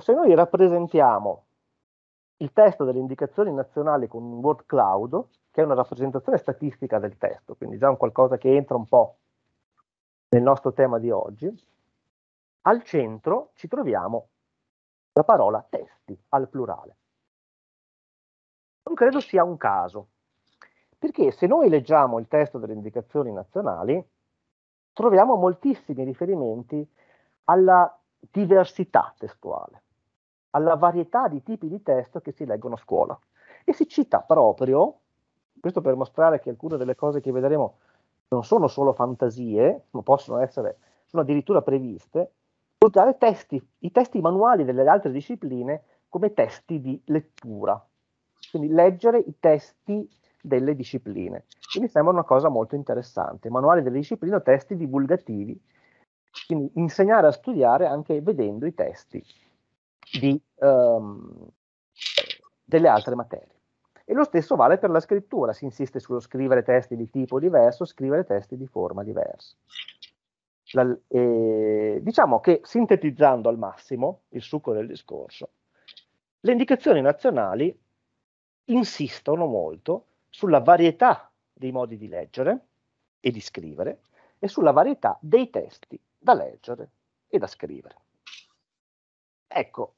se noi rappresentiamo il testo delle indicazioni nazionali con un word cloud, che è una rappresentazione statistica del testo, quindi già un qualcosa che entra un po' nel nostro tema di oggi, al centro ci troviamo la parola testi al plurale. Non credo sia un caso, perché se noi leggiamo il testo delle indicazioni nazionali, troviamo moltissimi riferimenti alla diversità testuale alla varietà di tipi di testo che si leggono a scuola. E si cita proprio, questo per mostrare che alcune delle cose che vedremo non sono solo fantasie, ma possono essere, sono addirittura previste, usare testi, i testi manuali delle altre discipline come testi di lettura, quindi leggere i testi delle discipline. Quindi mi sembra una cosa molto interessante, manuali delle discipline o testi divulgativi, quindi insegnare a studiare anche vedendo i testi di, um, delle altre materie. E lo stesso vale per la scrittura, si insiste sullo scrivere testi di tipo diverso, scrivere testi di forma diversa. La, eh, diciamo che sintetizzando al massimo il succo del discorso, le indicazioni nazionali insistono molto sulla varietà dei modi di leggere e di scrivere e sulla varietà dei testi da leggere e da scrivere. Ecco,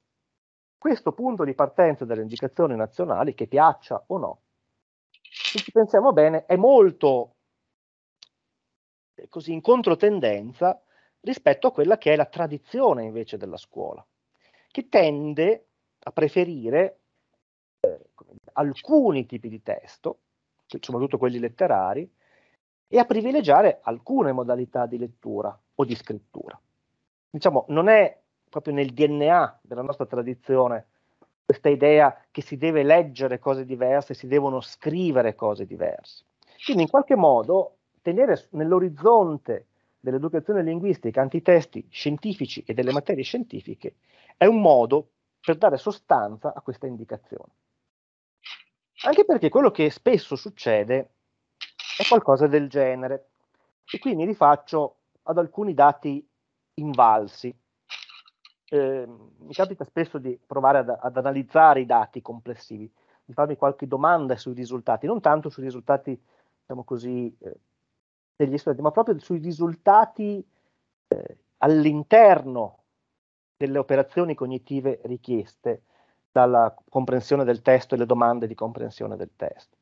questo punto di partenza delle indicazioni nazionali, che piaccia o no, se ci pensiamo bene, è molto eh, così in controtendenza rispetto a quella che è la tradizione invece della scuola, che tende a preferire eh, alcuni tipi di testo, soprattutto quelli letterari, e a privilegiare alcune modalità di lettura o di scrittura. Diciamo, non è proprio nel DNA della nostra tradizione questa idea che si deve leggere cose diverse, si devono scrivere cose diverse. Quindi in qualche modo tenere nell'orizzonte dell'educazione linguistica anche i testi scientifici e delle materie scientifiche è un modo per dare sostanza a questa indicazione. Anche perché quello che spesso succede è qualcosa del genere. E qui mi rifaccio ad alcuni dati invalsi eh, mi capita spesso di provare ad, ad, analizzare i dati complessivi, di farmi qualche domanda sui risultati, non tanto sui risultati, diciamo così, eh, degli studenti, ma proprio sui risultati eh, all'interno delle operazioni cognitive richieste dalla comprensione del testo e le domande di comprensione del testo.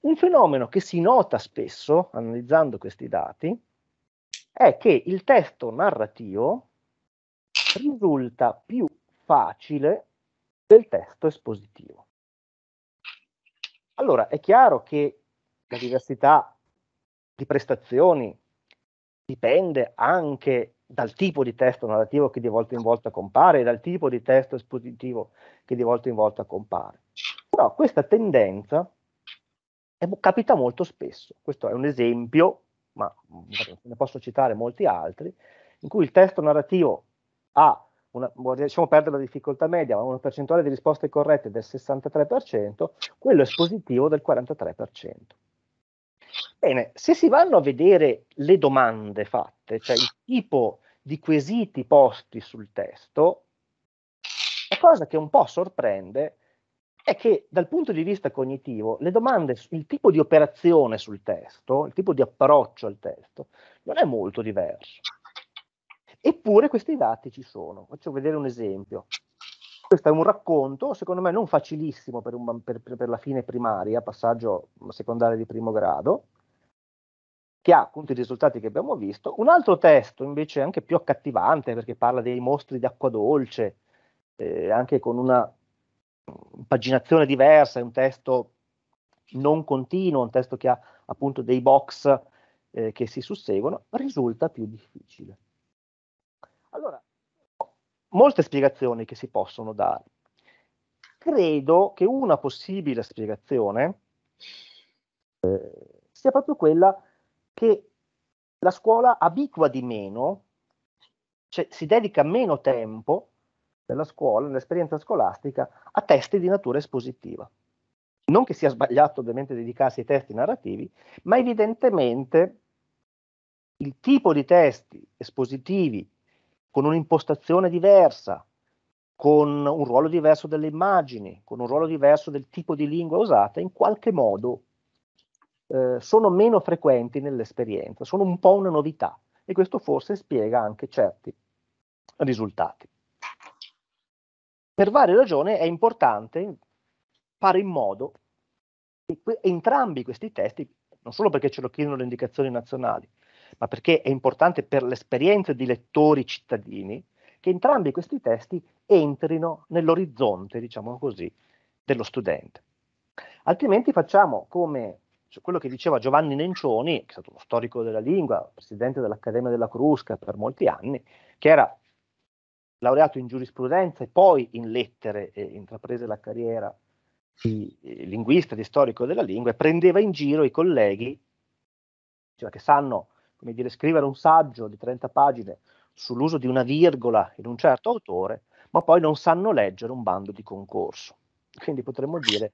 Un fenomeno che si nota spesso analizzando questi dati è che il testo narrativo risulta più facile del testo espositivo. Allora, è chiaro che la diversità di prestazioni dipende anche dal tipo di testo narrativo che di volta in volta compare e dal tipo di testo espositivo che di volta in volta compare. Però questa tendenza è, capita molto spesso. Questo è un esempio, ma ne posso citare molti altri, in cui il testo narrativo ha una, boh, lasciamo perdere la difficoltà media, ma una percentuale di risposte corrette del 63%, quello espositivo del 43%. Bene, se si vanno a vedere le domande fatte, cioè il tipo di quesiti posti sul testo, la cosa che un po' sorprende è che dal punto di vista cognitivo le domande, il tipo di operazione sul testo, il tipo di approccio al testo non è molto diverso. Eppure questi dati ci sono. Faccio vedere un esempio. Questo è un racconto, secondo me non facilissimo per, un, per, per la fine primaria, passaggio secondario di primo grado, che ha appunto i risultati che abbiamo visto. Un altro testo invece anche più accattivante perché parla dei mostri d'acqua dolce, eh, anche con una paginazione diversa, è un testo non continuo, un testo che ha appunto dei box eh, che si susseguono, risulta più difficile molte spiegazioni che si possono dare. Credo che una possibile spiegazione eh, sia proprio quella che la scuola abitua di meno, cioè si dedica meno tempo nella scuola, nell'esperienza scolastica, a testi di natura espositiva. Non che sia sbagliato ovviamente dedicarsi ai testi narrativi, ma evidentemente il tipo di testi espositivi con un'impostazione diversa, con un ruolo diverso delle immagini, con un ruolo diverso del tipo di lingua usata, in qualche modo eh, sono meno frequenti nell'esperienza, sono un po' una novità e questo forse spiega anche certi risultati. Per varie ragioni è importante fare in modo che entrambi questi testi, non solo perché ce lo chiedono le indicazioni nazionali, ma perché è importante per l'esperienza di lettori cittadini, che entrambi questi testi entrino nell'orizzonte, diciamo così, dello studente. Altrimenti facciamo come quello che diceva Giovanni Nencioni, che è stato uno storico della lingua, presidente dell'Accademia della Crusca per molti anni, che era laureato in giurisprudenza e poi in lettere e intraprese la carriera di eh, linguista, di storico della lingua e prendeva in giro i colleghi, diceva che sanno come dire, scrivere un saggio di 30 pagine sull'uso di una virgola in un certo autore, ma poi non sanno leggere un bando di concorso. Quindi potremmo dire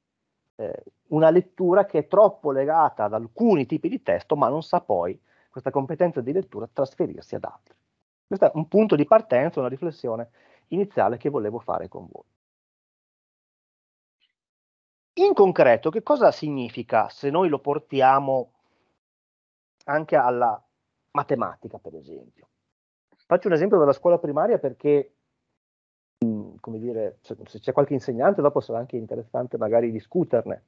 eh, una lettura che è troppo legata ad alcuni tipi di testo, ma non sa poi questa competenza di lettura trasferirsi ad altri. Questo è un punto di partenza, una riflessione iniziale che volevo fare con voi. In concreto, che cosa significa se noi lo portiamo anche alla, matematica, per esempio. Faccio un esempio della scuola primaria perché, mm, come dire, se, c'è qualche insegnante, dopo sarà anche interessante magari discuterne.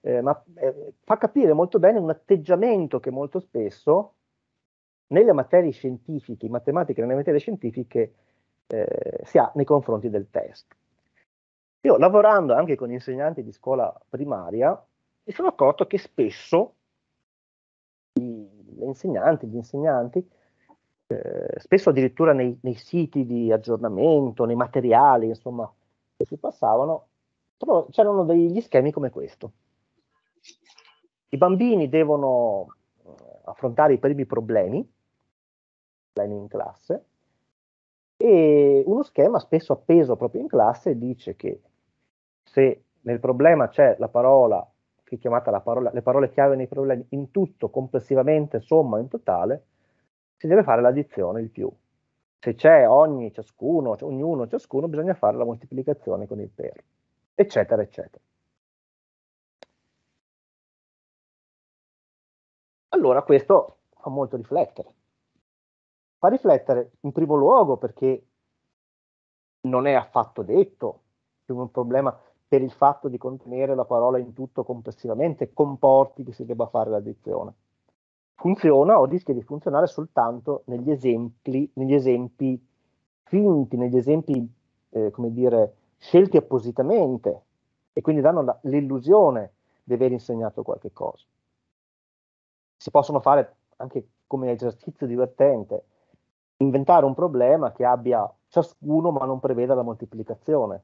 Eh, ma eh, fa capire molto bene un atteggiamento che molto spesso nelle materie scientifiche, in matematica, nelle materie scientifiche, eh, si ha nei confronti del test. Io lavorando anche con insegnanti di scuola primaria, mi sono accorto che spesso le insegnanti, gli insegnanti, eh, spesso addirittura nei, nei, siti di aggiornamento, nei materiali, insomma, che si passavano, però c'erano degli schemi come questo. I bambini devono eh, affrontare i primi problemi, problemi in classe, e uno schema spesso appeso proprio in classe dice che se nel problema c'è la parola che è chiamata parola, le parole chiave nei problemi, in tutto, complessivamente, somma, in totale, si deve fare l'addizione, il più. Se c'è ogni, ciascuno, cioè ognuno, ciascuno, bisogna fare la moltiplicazione con il per, eccetera, eccetera. Allora questo fa molto riflettere. Fa riflettere in primo luogo perché non è affatto detto che un problema per il fatto di contenere la parola in tutto complessivamente, comporti che si debba fare l'addizione. Funziona o rischia di funzionare soltanto negli esempi, negli esempi finti, negli esempi, eh, come dire, scelti appositamente e quindi danno la, l'illusione di aver insegnato qualche cosa. Si possono fare anche come esercizio divertente, inventare un problema che abbia ciascuno ma non preveda la moltiplicazione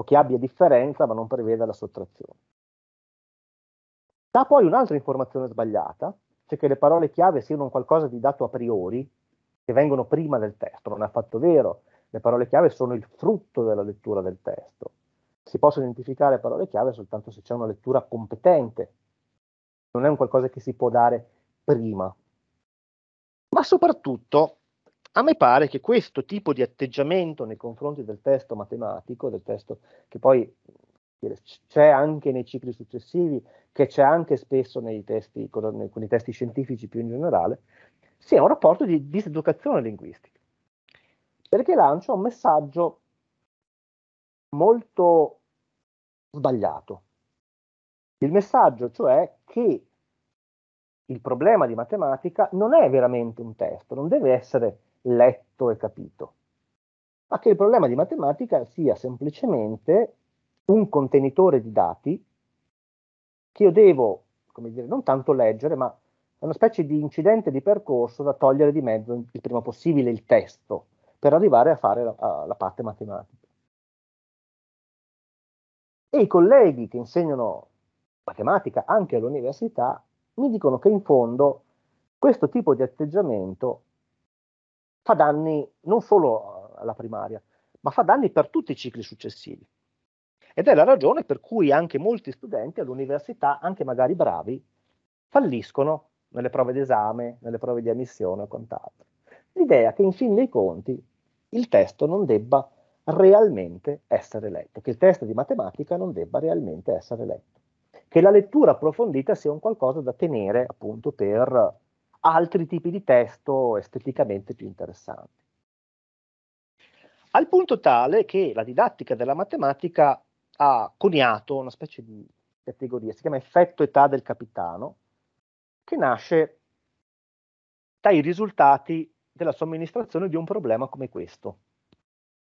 o che abbia differenza ma non preveda la sottrazione. Da poi un'altra informazione sbagliata, cioè che le parole chiave siano qualcosa di dato a priori, che vengono prima del testo, non è affatto vero, le parole chiave sono il frutto della lettura del testo. Si possono identificare parole chiave soltanto se c'è una lettura competente, non è un qualcosa che si può dare prima. Ma soprattutto a me pare che questo tipo di atteggiamento nei confronti del testo matematico, del testo che poi c'è anche nei cicli successivi, che c'è anche spesso nei testi, con, i testi scientifici più in generale, sia un rapporto di diseducazione linguistica. Perché lancia un messaggio molto sbagliato. Il messaggio cioè che il problema di matematica non è veramente un testo, non deve essere letto e capito, ma che il problema di matematica sia semplicemente un contenitore di dati che io devo, come dire, non tanto leggere, ma una specie di incidente di percorso da togliere di mezzo il prima possibile il testo per arrivare a fare la, la parte matematica. E i colleghi che insegnano matematica anche all'università mi dicono che in fondo questo tipo di atteggiamento fa danni non solo alla primaria, ma fa danni per tutti i cicli successivi. Ed è la ragione per cui anche molti studenti all'università, anche magari bravi, falliscono nelle prove d'esame, nelle prove di ammissione o quant'altro. L'idea che in fin dei conti il testo non debba realmente essere letto, che il testo di matematica non debba realmente essere letto, che la lettura approfondita sia un qualcosa da tenere appunto per altri tipi di testo esteticamente più interessanti. Al punto tale che la didattica della matematica ha coniato una specie di categoria, si chiama effetto età del capitano, che nasce dai risultati della somministrazione di un problema come questo.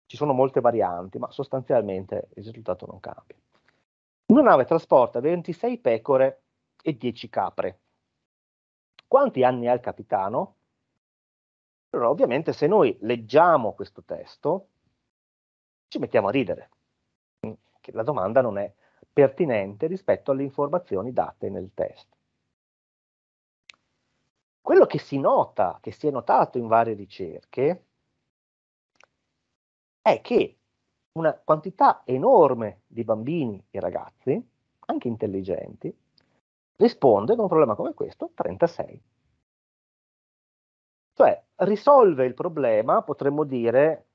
Ci sono molte varianti, ma sostanzialmente il risultato non cambia. Una nave trasporta 26 pecore e 10 capre. Quanti anni ha il capitano? Allora, ovviamente, se noi leggiamo questo testo, ci mettiamo a ridere. Mm, che la domanda non è pertinente rispetto alle informazioni date nel testo. Quello che si nota, che si è notato in varie ricerche, è che una quantità enorme di bambini e ragazzi, anche intelligenti, risponde ad un problema come questo 36. Cioè risolve il problema, potremmo dire,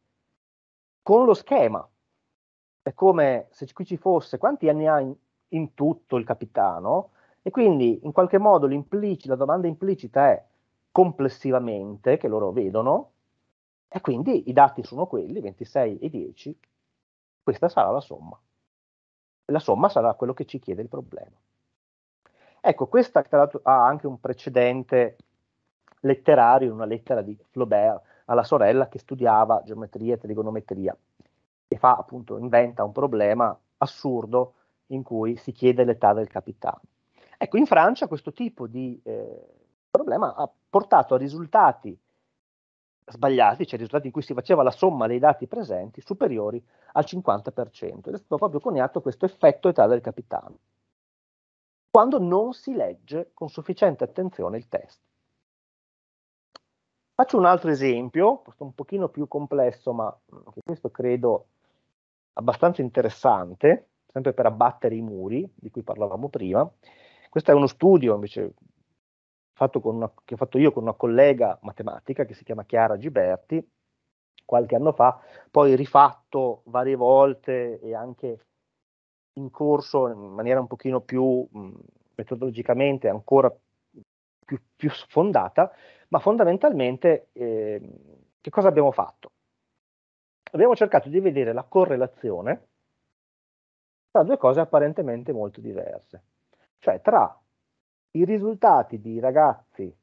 con lo schema. È come se qui ci fosse quanti anni ha in, in tutto il capitano e quindi in qualche modo la domanda implicita è complessivamente che loro vedono e quindi i dati sono quelli, 26 e 10, questa sarà la somma. La somma sarà quello che ci chiede il problema. Ecco, questa tra l'altro ha anche un precedente letterario in una lettera di Flaubert alla sorella che studiava geometria e trigonometria e fa appunto, inventa un problema assurdo in cui si chiede l'età del capitano. Ecco, in Francia questo tipo di eh, problema ha portato a risultati sbagliati, cioè risultati in cui si faceva la somma dei dati presenti superiori al 50%. Ed è stato proprio coniato questo effetto età del capitano quando non si legge con sufficiente attenzione il testo. Faccio un altro esempio, questo un pochino più complesso, ma anche questo credo abbastanza interessante, sempre per abbattere i muri di cui parlavamo prima. Questo è uno studio invece fatto una, che ho fatto io con una collega matematica che si chiama Chiara Giberti qualche anno fa, poi rifatto varie volte e anche in corso in maniera un pochino più mh, metodologicamente ancora più, più, fondata, ma fondamentalmente eh, che cosa abbiamo fatto? Abbiamo cercato di vedere la correlazione tra due cose apparentemente molto diverse, cioè tra i risultati di ragazzi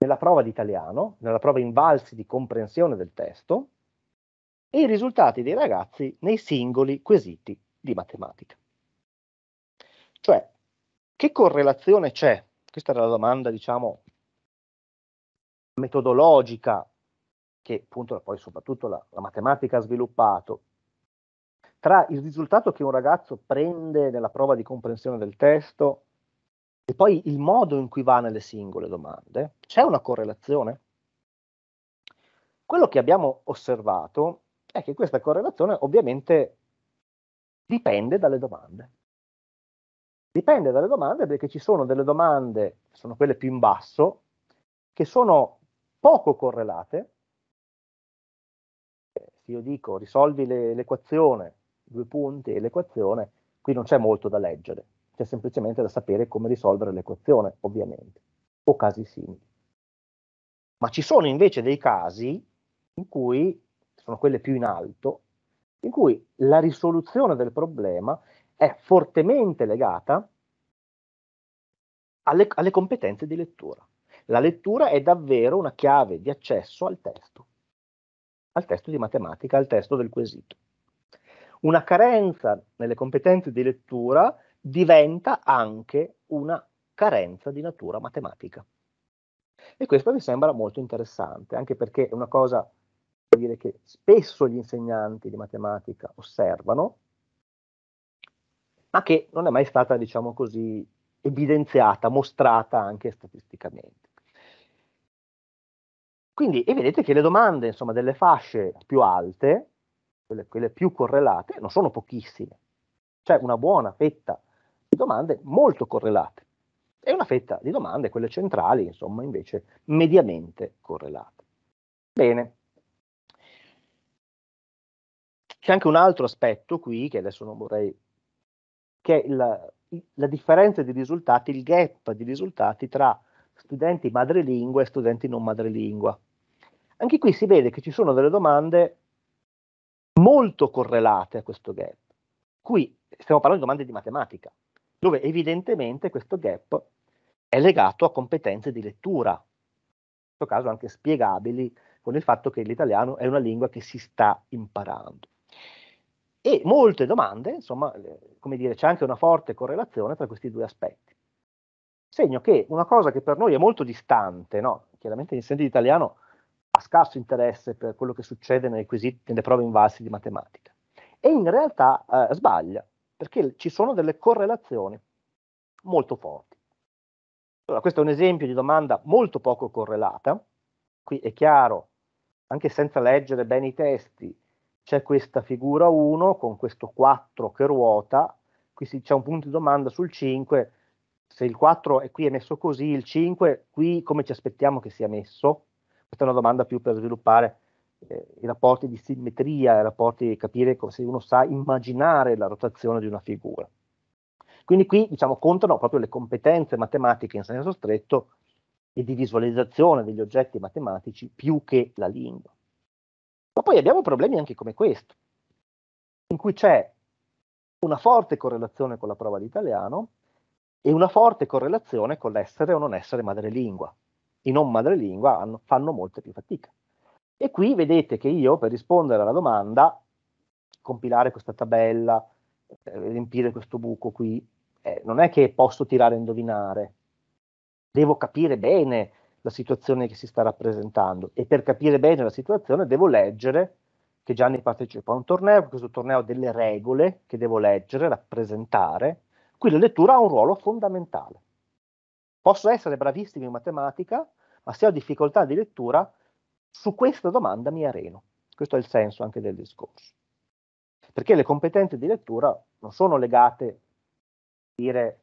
nella prova di italiano, nella prova in valsi di comprensione del testo, e i risultati dei ragazzi nei singoli quesiti di matematica. Cioè, che correlazione c'è? Questa era la domanda, diciamo, metodologica che appunto poi soprattutto la, la, matematica ha sviluppato, tra il risultato che un ragazzo prende nella prova di comprensione del testo e poi il modo in cui va nelle singole domande, c'è una correlazione? Quello che abbiamo osservato è che questa correlazione ovviamente Dipende dalle domande. Dipende dalle domande perché ci sono delle domande, sono quelle più in basso, che sono poco correlate. Se io dico risolvi le, l'equazione, due punti e l'equazione, qui non c'è molto da leggere, c'è semplicemente da sapere come risolvere l'equazione, ovviamente, o casi simili. Ma ci sono invece dei casi in cui sono quelle più in alto, in cui la risoluzione del problema è fortemente legata alle, alle competenze di lettura. La lettura è davvero una chiave di accesso al testo, al testo di matematica, al testo del quesito. Una carenza nelle competenze di lettura diventa anche una carenza di natura matematica. E questo mi sembra molto interessante, anche perché è una cosa dire che spesso gli insegnanti di matematica osservano, ma che non è mai stata, diciamo così, evidenziata, mostrata anche statisticamente. Quindi, e vedete che le domande, insomma, delle fasce più alte, quelle, quelle più correlate, non sono pochissime. C'è una buona fetta di domande molto correlate e una fetta di domande, quelle centrali, insomma, invece mediamente correlate. Bene, C'è anche un altro aspetto qui che adesso non vorrei, che è la, la differenza di risultati, il gap di risultati tra studenti madrelingua e studenti non madrelingua. Anche qui si vede che ci sono delle domande molto correlate a questo gap. Qui stiamo parlando di domande di matematica, dove evidentemente questo gap è legato a competenze di lettura, in questo caso anche spiegabili con il fatto che l'italiano è una lingua che si sta imparando e molte domande, insomma, come dire, c'è anche una forte correlazione tra questi due aspetti. Segno che una cosa che per noi è molto distante, no? chiaramente l'insegnante di italiano ha scarso interesse per quello che succede nei quesiti, nelle prove invalsi di matematica, e in realtà eh, sbaglia, perché ci sono delle correlazioni molto forti. Allora, questo è un esempio di domanda molto poco correlata, qui è chiaro, anche senza leggere bene i testi, c'è questa figura 1 con questo 4 che ruota, qui si, c'è un punto di domanda sul 5, se il 4 è qui è messo così, il 5 qui come ci aspettiamo che sia messo? Questa è una domanda più per sviluppare eh, i rapporti di simmetria, i rapporti di capire se uno sa immaginare la rotazione di una figura. Quindi qui diciamo, contano proprio le competenze matematiche in senso stretto e di visualizzazione degli oggetti matematici più che la lingua. Ma poi abbiamo problemi anche come questo, in cui c'è una forte correlazione con la prova di italiano e una forte correlazione con l'essere o non essere madrelingua. I non madrelingua hanno, fanno molta più fatica. E qui vedete che io, per rispondere alla domanda, compilare questa tabella, eh, riempire questo buco qui, eh, non è che posso tirare a indovinare, devo capire bene la situazione che si sta rappresentando e per capire bene la situazione devo leggere che Gianni partecipa a un torneo, questo torneo ha delle regole che devo leggere, rappresentare, qui la lettura ha un ruolo fondamentale. Posso essere bravissimo in matematica, ma se ho difficoltà di lettura, su questa domanda mi areno. Questo è il senso anche del discorso. Perché le competenze di lettura non sono legate dire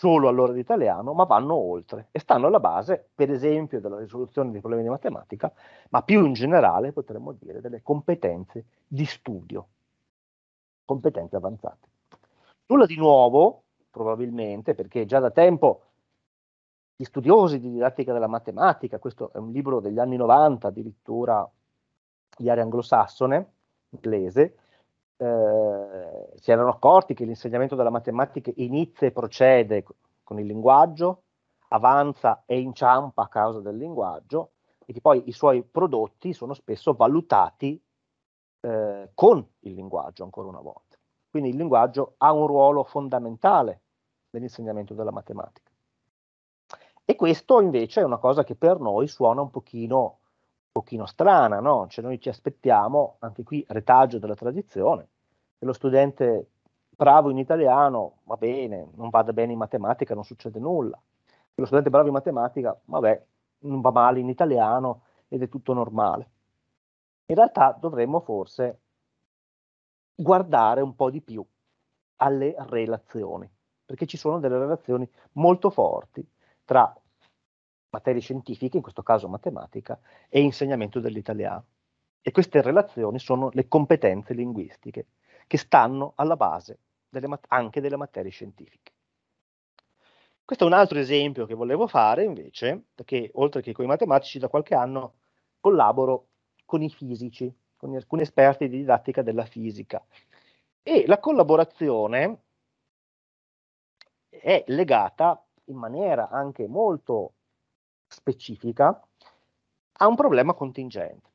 solo all'ora di italiano, ma vanno oltre e stanno alla base, per esempio, della risoluzione di problemi di matematica, ma più in generale potremmo dire delle competenze di studio, competenze avanzate. Nulla di nuovo, probabilmente, perché già da tempo gli studiosi di didattica della matematica, questo è un libro degli anni 90 addirittura di area anglosassone, inglese, eh, si erano accorti che l'insegnamento della matematica inizia e procede con il linguaggio, avanza e inciampa a causa del linguaggio e che poi i suoi prodotti sono spesso valutati eh, con il linguaggio ancora una volta. Quindi il linguaggio ha un ruolo fondamentale nell'insegnamento della matematica. E questo invece è una cosa che per noi suona un pochino pochino strana, no? Cioè noi ci aspettiamo, anche qui retaggio della tradizione, che lo studente bravo in italiano va bene, non vada bene in matematica, non succede nulla. Che lo studente bravo in matematica, vabbè, non va male in italiano ed è tutto normale. In realtà dovremmo forse guardare un po' di più alle relazioni, perché ci sono delle relazioni molto forti tra materie scientifiche, in questo caso matematica, e insegnamento dell'italiano. E queste relazioni sono le competenze linguistiche che stanno alla base delle mat- anche delle materie scientifiche. Questo è un altro esempio che volevo fare invece, perché oltre che con i matematici da qualche anno collaboro con i fisici, con alcuni esperti di didattica della fisica. E la collaborazione è legata in maniera anche molto specifica, ha un problema contingente.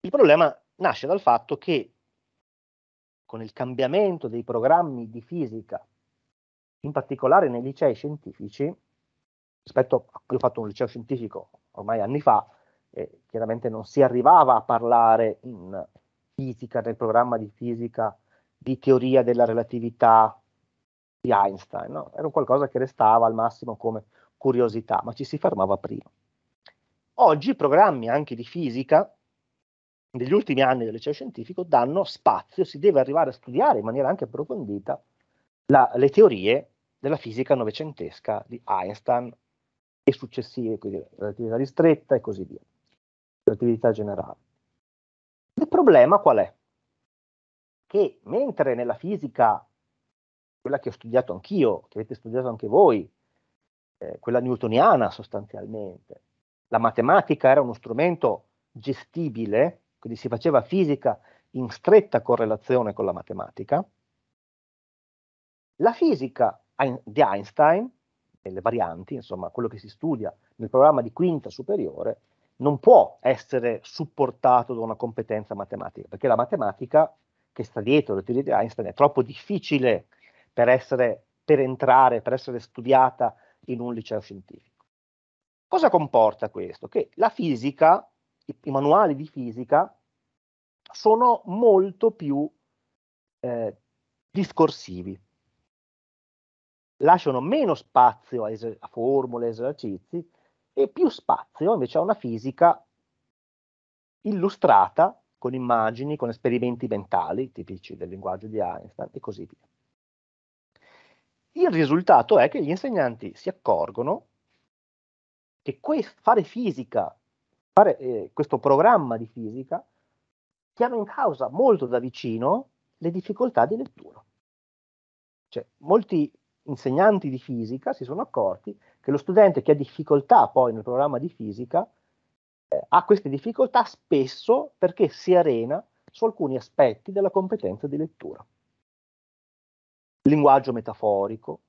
Il problema nasce dal fatto che con il cambiamento dei programmi di fisica, in particolare nei licei scientifici, rispetto a cui ho fatto un liceo scientifico ormai anni fa, eh, chiaramente non si arrivava a parlare in fisica, nel programma di fisica, di teoria della relatività di Einstein, no? era qualcosa che restava al massimo come curiosità, ma ci si fermava prima. Oggi programmi anche di fisica degli ultimi anni del liceo scientifico danno spazio, si deve arrivare a studiare in maniera anche approfondita la, le teorie della fisica novecentesca di Einstein e successive, quindi relatività ristretta e così via, relatività generale. Il problema qual è? Che mentre nella fisica, quella che ho studiato anch'io, che avete studiato anche voi, eh, quella newtoniana sostanzialmente. La matematica era uno strumento gestibile, quindi si faceva fisica in stretta correlazione con la matematica. La fisica di Einstein, le varianti, insomma, quello che si studia nel programma di quinta superiore, non può essere supportato da una competenza matematica, perché la matematica che sta dietro le teorie di Einstein è troppo difficile per, essere, per entrare, per essere studiata in un liceo scientifico. Cosa comporta questo? Che la fisica, i, i manuali di fisica, sono molto più eh, discorsivi, lasciano meno spazio a, es- a formule, esercizi e più spazio invece a una fisica illustrata con immagini, con esperimenti mentali, tipici del linguaggio di Einstein e così via. Il risultato è che gli insegnanti si accorgono che fare fisica, fare eh, questo programma di fisica, chiama in causa molto da vicino le difficoltà di lettura. Cioè, molti insegnanti di fisica si sono accorti che lo studente che ha difficoltà poi nel programma di fisica eh, ha queste difficoltà spesso perché si arena su alcuni aspetti della competenza di lettura linguaggio metaforico,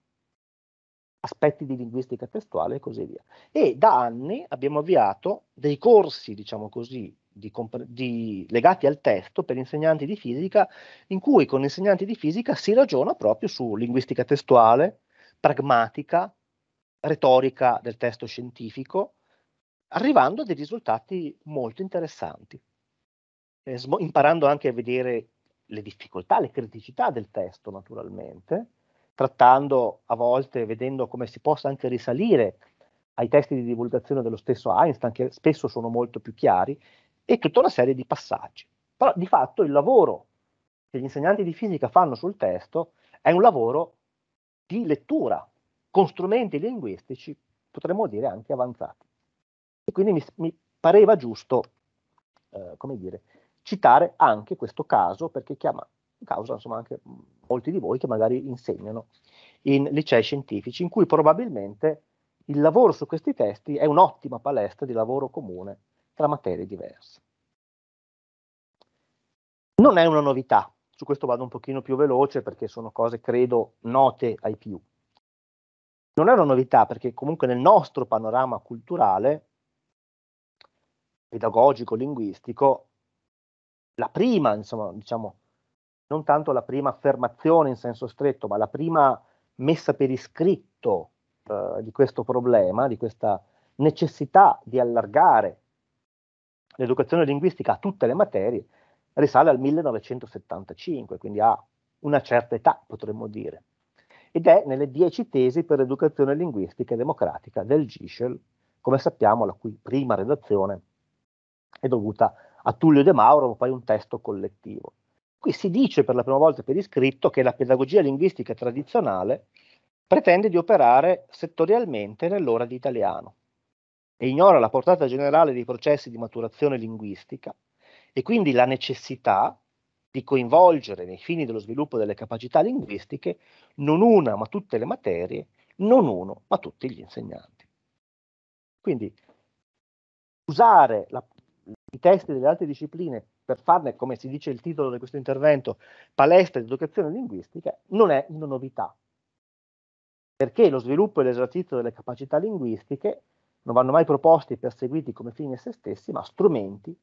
aspetti di linguistica testuale e così via. E da anni abbiamo avviato dei corsi, diciamo così, di, di, legati al testo per insegnanti di fisica, in cui con insegnanti di fisica si ragiona proprio su linguistica testuale, pragmatica, retorica del testo scientifico, arrivando a dei risultati molto interessanti, eh, imparando anche a vedere le difficoltà, le criticità del testo naturalmente, trattando a volte, vedendo come si possa anche risalire ai testi di divulgazione dello stesso Einstein, che spesso sono molto più chiari, e tutta una serie di passaggi. Però di fatto il lavoro che gli insegnanti di fisica fanno sul testo è un lavoro di lettura, con strumenti linguistici, potremmo dire anche avanzati. E quindi mi, mi pareva giusto, eh, come dire, citare anche questo caso perché chiama in causa insomma, anche molti di voi che magari insegnano in licei scientifici, in cui probabilmente il lavoro su questi testi è un'ottima palestra di lavoro comune tra materie diverse. Non è una novità, su questo vado un pochino più veloce perché sono cose credo note ai più. Non è una novità perché comunque nel nostro panorama culturale, pedagogico, linguistico, la prima, insomma, diciamo, non tanto la prima affermazione in senso stretto, ma la prima messa per iscritto eh, di questo problema, di questa necessità di allargare l'educazione linguistica a tutte le materie, risale al 1975, quindi a una certa età potremmo dire, ed è nelle dieci tesi per l'educazione linguistica e democratica del GISCEL, come sappiamo la cui prima redazione è dovuta a Tullio De Mauro poi un testo collettivo. Qui si dice per la prima volta per iscritto che la pedagogia linguistica tradizionale pretende di operare settorialmente nell'ora di italiano e ignora la portata generale dei processi di maturazione linguistica e quindi la necessità di coinvolgere nei fini dello sviluppo delle capacità linguistiche non una ma tutte le materie, non uno ma tutti gli insegnanti. Quindi usare la i testi delle altre discipline per farne, come si dice il titolo di questo intervento, palestra di educazione linguistica, non è una novità. Perché lo sviluppo e l'esercizio delle capacità linguistiche non vanno mai proposti e perseguiti come fini a se stessi, ma strumenti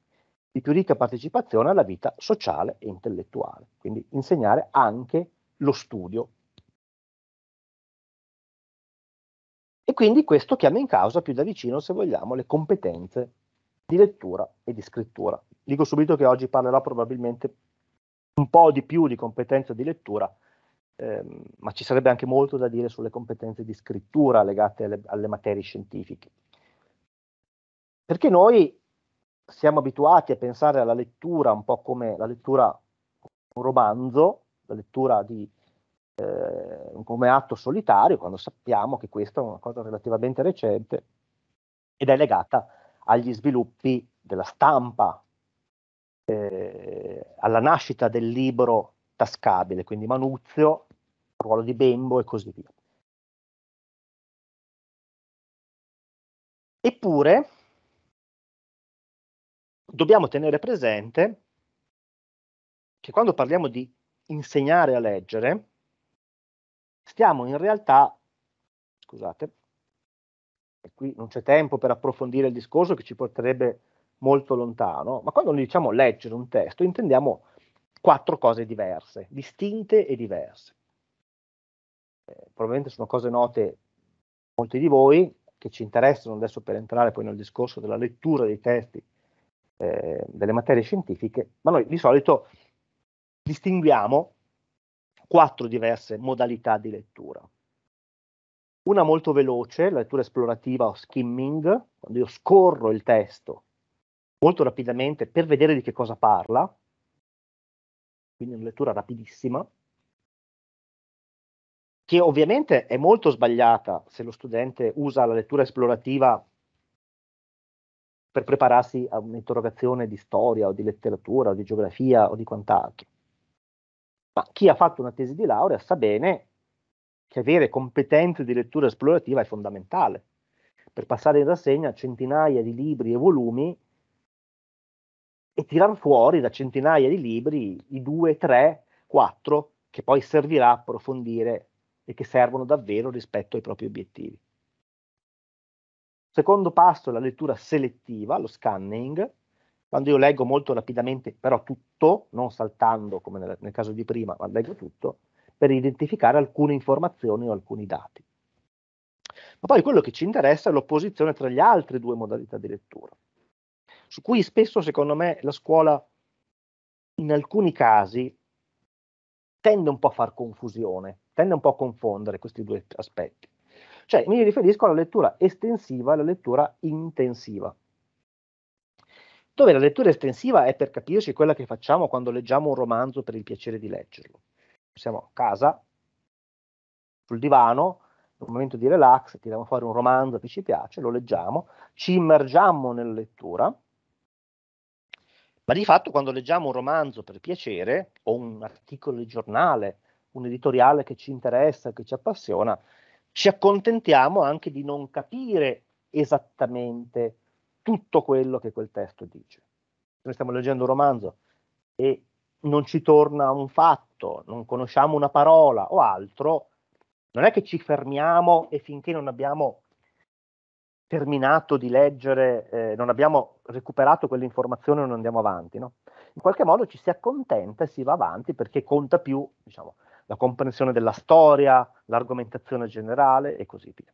di più ricca partecipazione alla vita sociale e intellettuale. Quindi insegnare anche lo studio. E quindi questo chiama in causa più da vicino, se vogliamo, le competenze di lettura e di scrittura. Dico subito che oggi parlerò probabilmente un po' di più di competenza di lettura, ehm, ma ci sarebbe anche molto da dire sulle competenze di scrittura legate alle, alle materie scientifiche. Perché noi siamo abituati a pensare alla lettura un po' come la lettura un romanzo, la lettura di, eh, come atto solitario, quando sappiamo che questa è una cosa relativamente recente ed è legata a agli sviluppi della stampa, eh, alla nascita del libro tascabile, quindi Manuzio, ruolo di Bembo e così via. Eppure dobbiamo tenere presente che quando parliamo di insegnare a leggere, stiamo in realtà, scusate, e qui non c'è tempo per approfondire il discorso che ci porterebbe molto lontano, ma quando noi diciamo leggere un testo intendiamo quattro cose diverse, distinte e diverse. Eh, probabilmente sono cose note a molti di voi che ci interessano adesso per entrare poi nel discorso della lettura dei testi eh, delle materie scientifiche, ma noi di solito distinguiamo quattro diverse modalità di lettura una molto veloce, la lettura esplorativa o skimming, quando io scorro il testo molto rapidamente per vedere di che cosa parla, quindi una lettura rapidissima, che ovviamente è molto sbagliata se lo studente usa la lettura esplorativa per prepararsi a un'interrogazione di storia o di letteratura o di geografia o di quant'altro. Ma chi ha fatto una tesi di laurea sa bene che avere competenze di lettura esplorativa è fondamentale per passare in rassegna centinaia di libri e volumi e tirar fuori da centinaia di libri i due, tre, quattro che poi servirà a approfondire e che servono davvero rispetto ai propri obiettivi. Secondo passo è la lettura selettiva, lo scanning, quando io leggo molto rapidamente, però tutto, non saltando come nel, nel caso di prima, ma leggo tutto, per identificare alcune informazioni o alcuni dati. Ma poi quello che ci interessa è l'opposizione tra le altre due modalità di lettura, su cui spesso secondo me la scuola in alcuni casi tende un po' a far confusione, tende un po' a confondere questi due aspetti. Cioè mi riferisco alla lettura estensiva e alla lettura intensiva dove la lettura estensiva è per capirci quella che facciamo quando leggiamo un romanzo per il piacere di leggerlo siamo a casa, sul divano, un momento di relax, tiriamo fuori un romanzo che ci piace, lo leggiamo, ci immergiamo nella lettura, ma di fatto quando leggiamo un romanzo per piacere o un articolo di giornale, un editoriale che ci interessa, che ci appassiona, ci accontentiamo anche di non capire esattamente tutto quello che quel testo dice. Noi stiamo leggendo un romanzo e non ci torna un fatto, prodotto, non conosciamo una parola o altro, non è che ci fermiamo e finché non abbiamo terminato di leggere, eh, non abbiamo recuperato quell'informazione, non andiamo avanti. No? In qualche modo ci si accontenta e si va avanti perché conta più diciamo, la comprensione della storia, l'argomentazione generale e così via.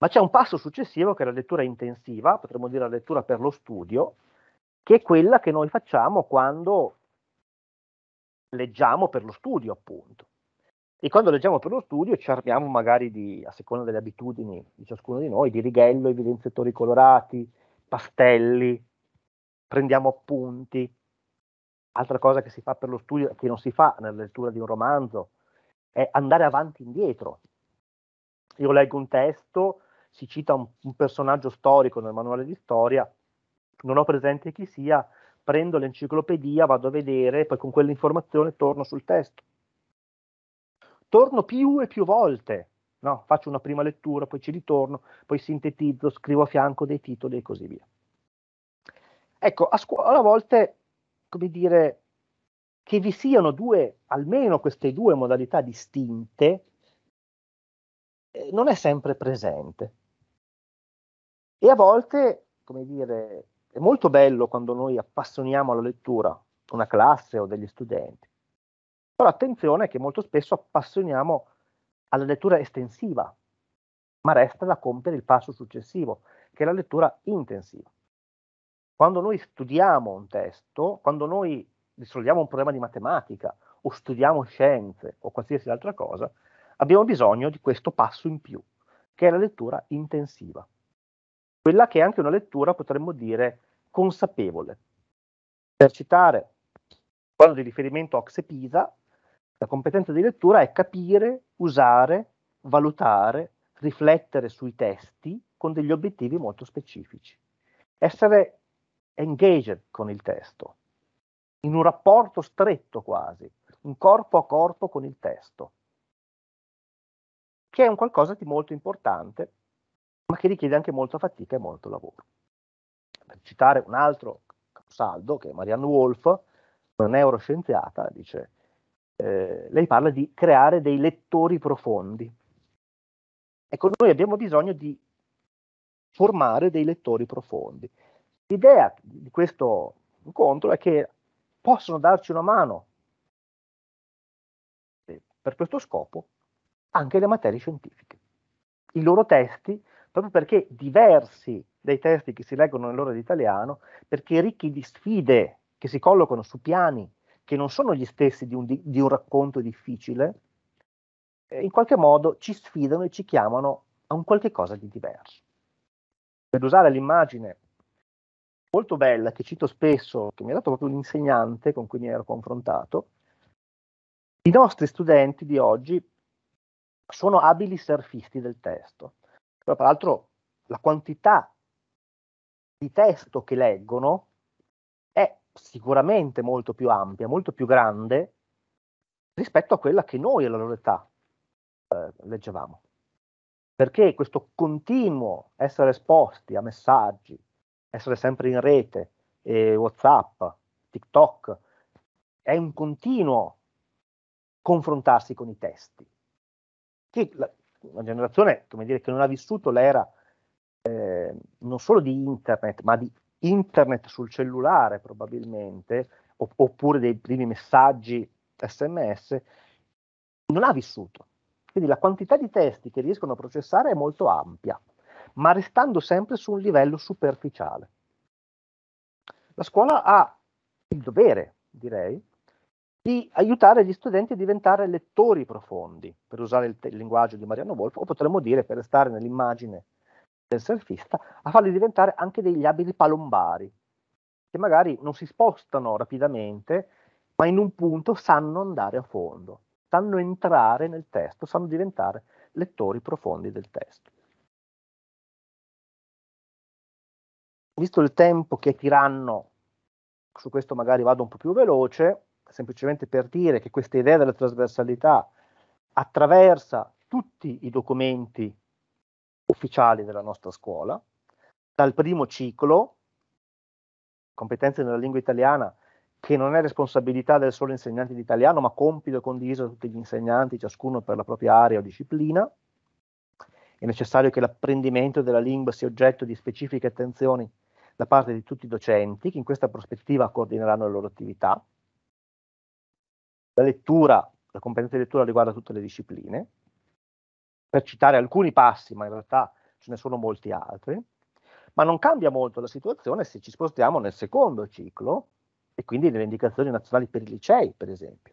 Ma c'è un passo successivo che è la lettura intensiva, potremmo dire la lettura per lo studio, che è quella che noi facciamo quando leggiamo per lo studio, appunto. E quando leggiamo per lo studio ci armiamo magari di, a seconda delle abitudini di ciascuno di noi, di righello, evidenziatori colorati, pastelli, prendiamo appunti. Altra cosa che si fa per lo studio, che non si fa nella lettura di un romanzo, è andare avanti e indietro. Io leggo un testo, si cita un, un personaggio storico nel manuale di storia, non ho presente chi sia, prendo l'enciclopedia, vado a vedere, poi con quell'informazione torno sul testo. Torno più e più volte, no? faccio una prima lettura, poi ci ritorno, poi sintetizzo, scrivo a fianco dei titoli e così via. Ecco, a scuola a volte, come dire, che vi siano due, almeno queste due modalità distinte, eh, non è sempre presente. E a volte, come dire, è molto bello quando noi appassioniamo alla lettura una classe o degli studenti, però attenzione che molto spesso appassioniamo alla lettura estensiva, ma resta da compiere il passo successivo, che è la lettura intensiva. Quando noi studiamo un testo, quando noi risolviamo un problema di matematica o studiamo scienze o qualsiasi altra cosa, abbiamo bisogno di questo passo in più, che è la lettura intensiva. Quella che è anche una lettura, potremmo dire, consapevole. Per citare, quando di riferimento Ox Pisa, la competenza di lettura è capire, usare, valutare, riflettere sui testi con degli obiettivi molto specifici. Essere engaged con il testo, in un rapporto stretto quasi, un corpo a corpo con il testo, che è un qualcosa di molto importante, ma che richiede anche molta fatica e molto lavoro per citare un altro saldo, che è Marianne Wolf, una neuroscienziata, dice, eh, lei parla di creare dei lettori profondi. Ecco, noi abbiamo bisogno di formare dei lettori profondi. L'idea di questo incontro è che possono darci una mano per questo scopo anche le materie scientifiche. I loro testi, proprio perché diversi dai testi che si leggono nell'ora di italiano, perché ricchi di sfide che si collocano su piani che non sono gli stessi di un, di, di un racconto difficile, eh, in qualche modo ci sfidano e ci chiamano a un qualche cosa di diverso. Per usare l'immagine molto bella che cito spesso, che mi ha dato proprio un insegnante con cui mi ero confrontato, i nostri studenti di oggi sono abili surfisti del testo. Però, l'altro, la quantità di testo che leggono è sicuramente molto più ampia, molto più grande rispetto a quella che noi alla loro età eh, leggevamo. Perché questo continuo essere esposti a messaggi, essere sempre in rete, eh, WhatsApp, TikTok, è un continuo confrontarsi con i testi. Che la, una generazione come dire, che non ha vissuto l'era Ehm, non solo di internet, ma di internet sul cellulare probabilmente, oppure dei primi messaggi sms, non ha vissuto. Quindi la quantità di testi che riescono a processare è molto ampia, ma restando sempre su un livello superficiale. La scuola ha il dovere, direi, di aiutare gli studenti a diventare lettori profondi, per usare il, te- il linguaggio di Mariano Wolf, o potremmo dire, per restare nell'immagine del surfista a farli diventare anche degli abili palombari, che magari non si spostano rapidamente, ma in un punto sanno andare a fondo, sanno entrare nel testo, sanno diventare lettori profondi del testo. Visto il tempo che tiranno, su questo magari vado un po' più veloce, semplicemente per dire che questa idea della trasversalità attraversa tutti i documenti ufficiali della nostra scuola. Dal primo ciclo, competenze nella lingua italiana, che non è responsabilità del solo insegnante di italiano, ma compito condiviso da tutti gli insegnanti, ciascuno per la propria area o disciplina. È necessario che l'apprendimento della lingua sia oggetto di specifiche attenzioni da parte di tutti i docenti, che in questa prospettiva coordineranno le loro attività. La lettura, la competenza di lettura riguarda tutte le discipline per citare alcuni passi, ma in realtà ce ne sono molti altri, ma non cambia molto la situazione se ci spostiamo nel secondo ciclo e quindi nelle indicazioni nazionali per i licei, per esempio.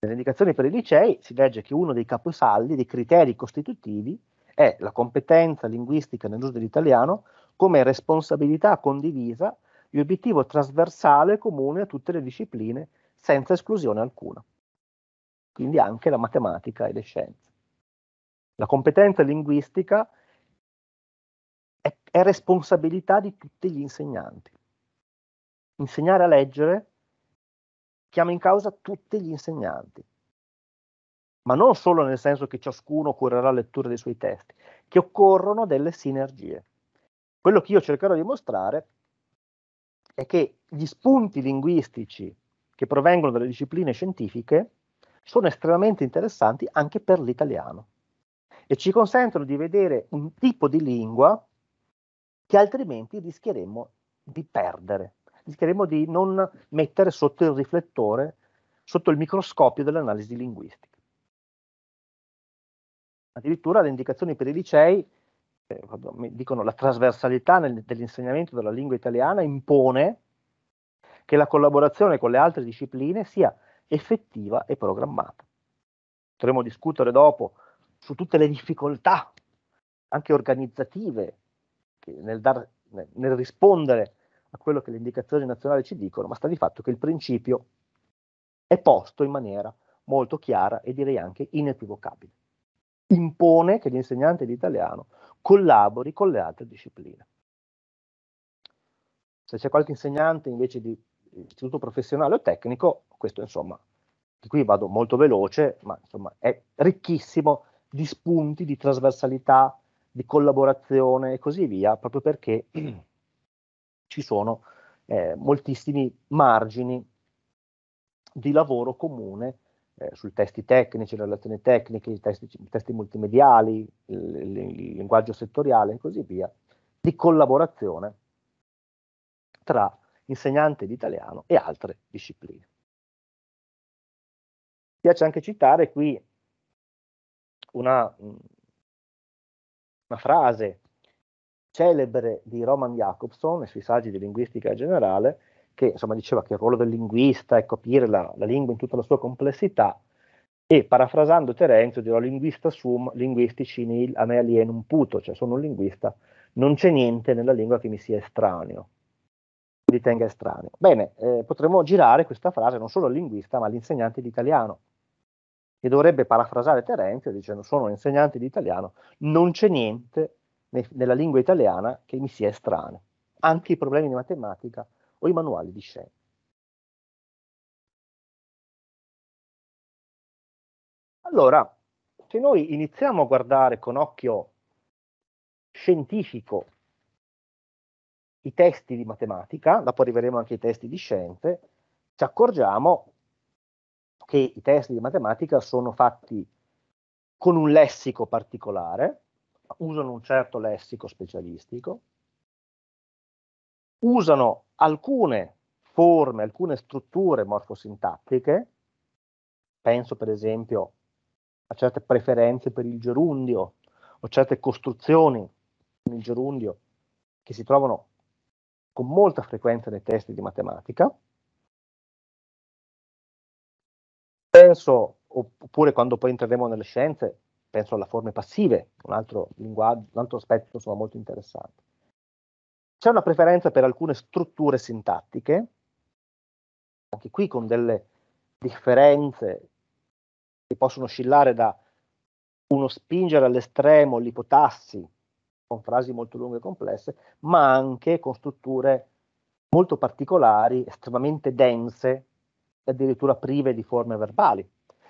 Nelle indicazioni per i licei si legge che uno dei caposaldi, dei criteri costitutivi, è la competenza linguistica nell'uso dell'italiano come responsabilità condivisa di obiettivo trasversale comune a tutte le discipline senza esclusione alcuna. Quindi anche la matematica e le scienze. La competenza linguistica è, è responsabilità di tutti gli insegnanti. Insegnare a leggere chiama in causa tutti gli insegnanti, ma non solo nel senso che ciascuno curerà la lettura dei suoi testi, che occorrono delle sinergie. Quello che io cercherò di mostrare è che gli spunti linguistici che provengono dalle discipline scientifiche sono estremamente interessanti anche per l'italiano e ci consentono di vedere un tipo di lingua che altrimenti rischieremmo di perdere, rischieremmo di non mettere sotto il riflettore, sotto il microscopio dell'analisi linguistica. Addirittura le indicazioni per i licei, eh, mi dicono la trasversalità nel, dell'insegnamento della lingua italiana impone che la collaborazione con le altre discipline sia effettiva e programmata. Potremmo discutere dopo su tutte le difficoltà, anche organizzative, nel, dar, nel rispondere a quello che le indicazioni nazionali ci dicono, ma sta di fatto che il principio è posto in maniera molto chiara e direi anche inequivocabile. Impone che l'insegnante di italiano collabori con le altre discipline. Se c'è qualche insegnante invece di eh, istituto professionale o tecnico, questo insomma, di qui vado molto veloce, ma insomma è ricchissimo di spunti, di trasversalità, di collaborazione e così via, proprio perché ci sono eh, moltissimi margini di lavoro comune eh, sui testi tecnici, le relazioni tecniche, i testi, i testi multimediali, il, il, il linguaggio settoriale e così via, di collaborazione tra insegnante di italiano e altre discipline. Mi piace anche citare qui una, mm, una frase celebre di Roman Jacobson e sui saggi di linguistica generale, che insomma diceva che il ruolo del linguista è capire la, la lingua in tutta la sua complessità, e parafrasando Terenzio dirò linguista sum, linguistici nil, a me alienum puto, cioè sono un linguista, non c'è niente nella lingua che mi sia estraneo, mi ritenga estraneo. Bene, eh, potremmo girare questa frase non solo al linguista ma all'insegnante di italiano, e dovrebbe parafrasare Terenzio dicendo sono un insegnante di italiano, non c'è niente ne, nella lingua italiana che mi sia estraneo, anche i problemi di matematica o i manuali di scienza. Allora, se noi iniziamo a guardare con occhio scientifico i testi di matematica, dopo arriveremo anche ai testi di scienze, ci accorgiamo che i testi di matematica sono fatti con un lessico particolare, usano un certo lessico specialistico, usano alcune forme, alcune strutture morfosintattiche, penso per esempio a certe preferenze per il gerundio o certe costruzioni nel gerundio che si trovano con molta frequenza nei testi di matematica, senso, oppure quando poi entreremo nelle scienze, penso alle forme passive, un altro linguaggio, un altro aspetto insomma, molto interessante. C'è una preferenza per alcune strutture sintattiche, anche qui con delle differenze che possono oscillare da uno spingere all'estremo l'ipotassi con frasi molto lunghe e complesse, ma anche con strutture molto particolari, estremamente dense, e addirittura prive di forme verbali,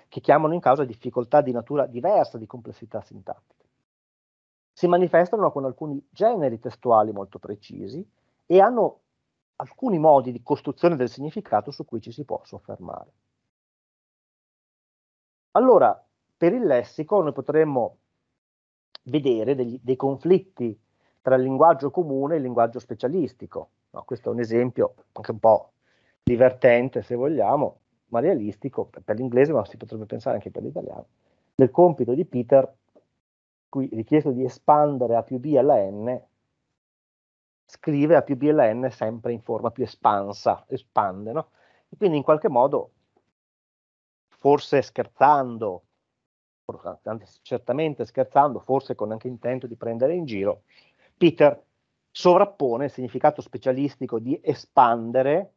che chiamano in causa difficoltà di natura diversa di complessità sintattica. Si manifestano con alcuni generi testuali molto precisi e hanno alcuni modi di costruzione del significato su cui ci si può soffermare. Allora, per il lessico noi potremmo vedere degli, dei conflitti tra il linguaggio comune e il linguaggio specialistico. No, questo è un esempio anche un po' divertente se vogliamo, ma realistico per l'inglese, ma si potrebbe pensare anche per l'italiano, del compito di Peter, qui richiesto di espandere A più B alla N, scrive A più B alla N sempre in forma più espansa, espande, no? E quindi in qualche modo, forse scherzando, certamente scherzando, forse con anche intento di prendere in giro, Peter sovrappone il significato specialistico di espandere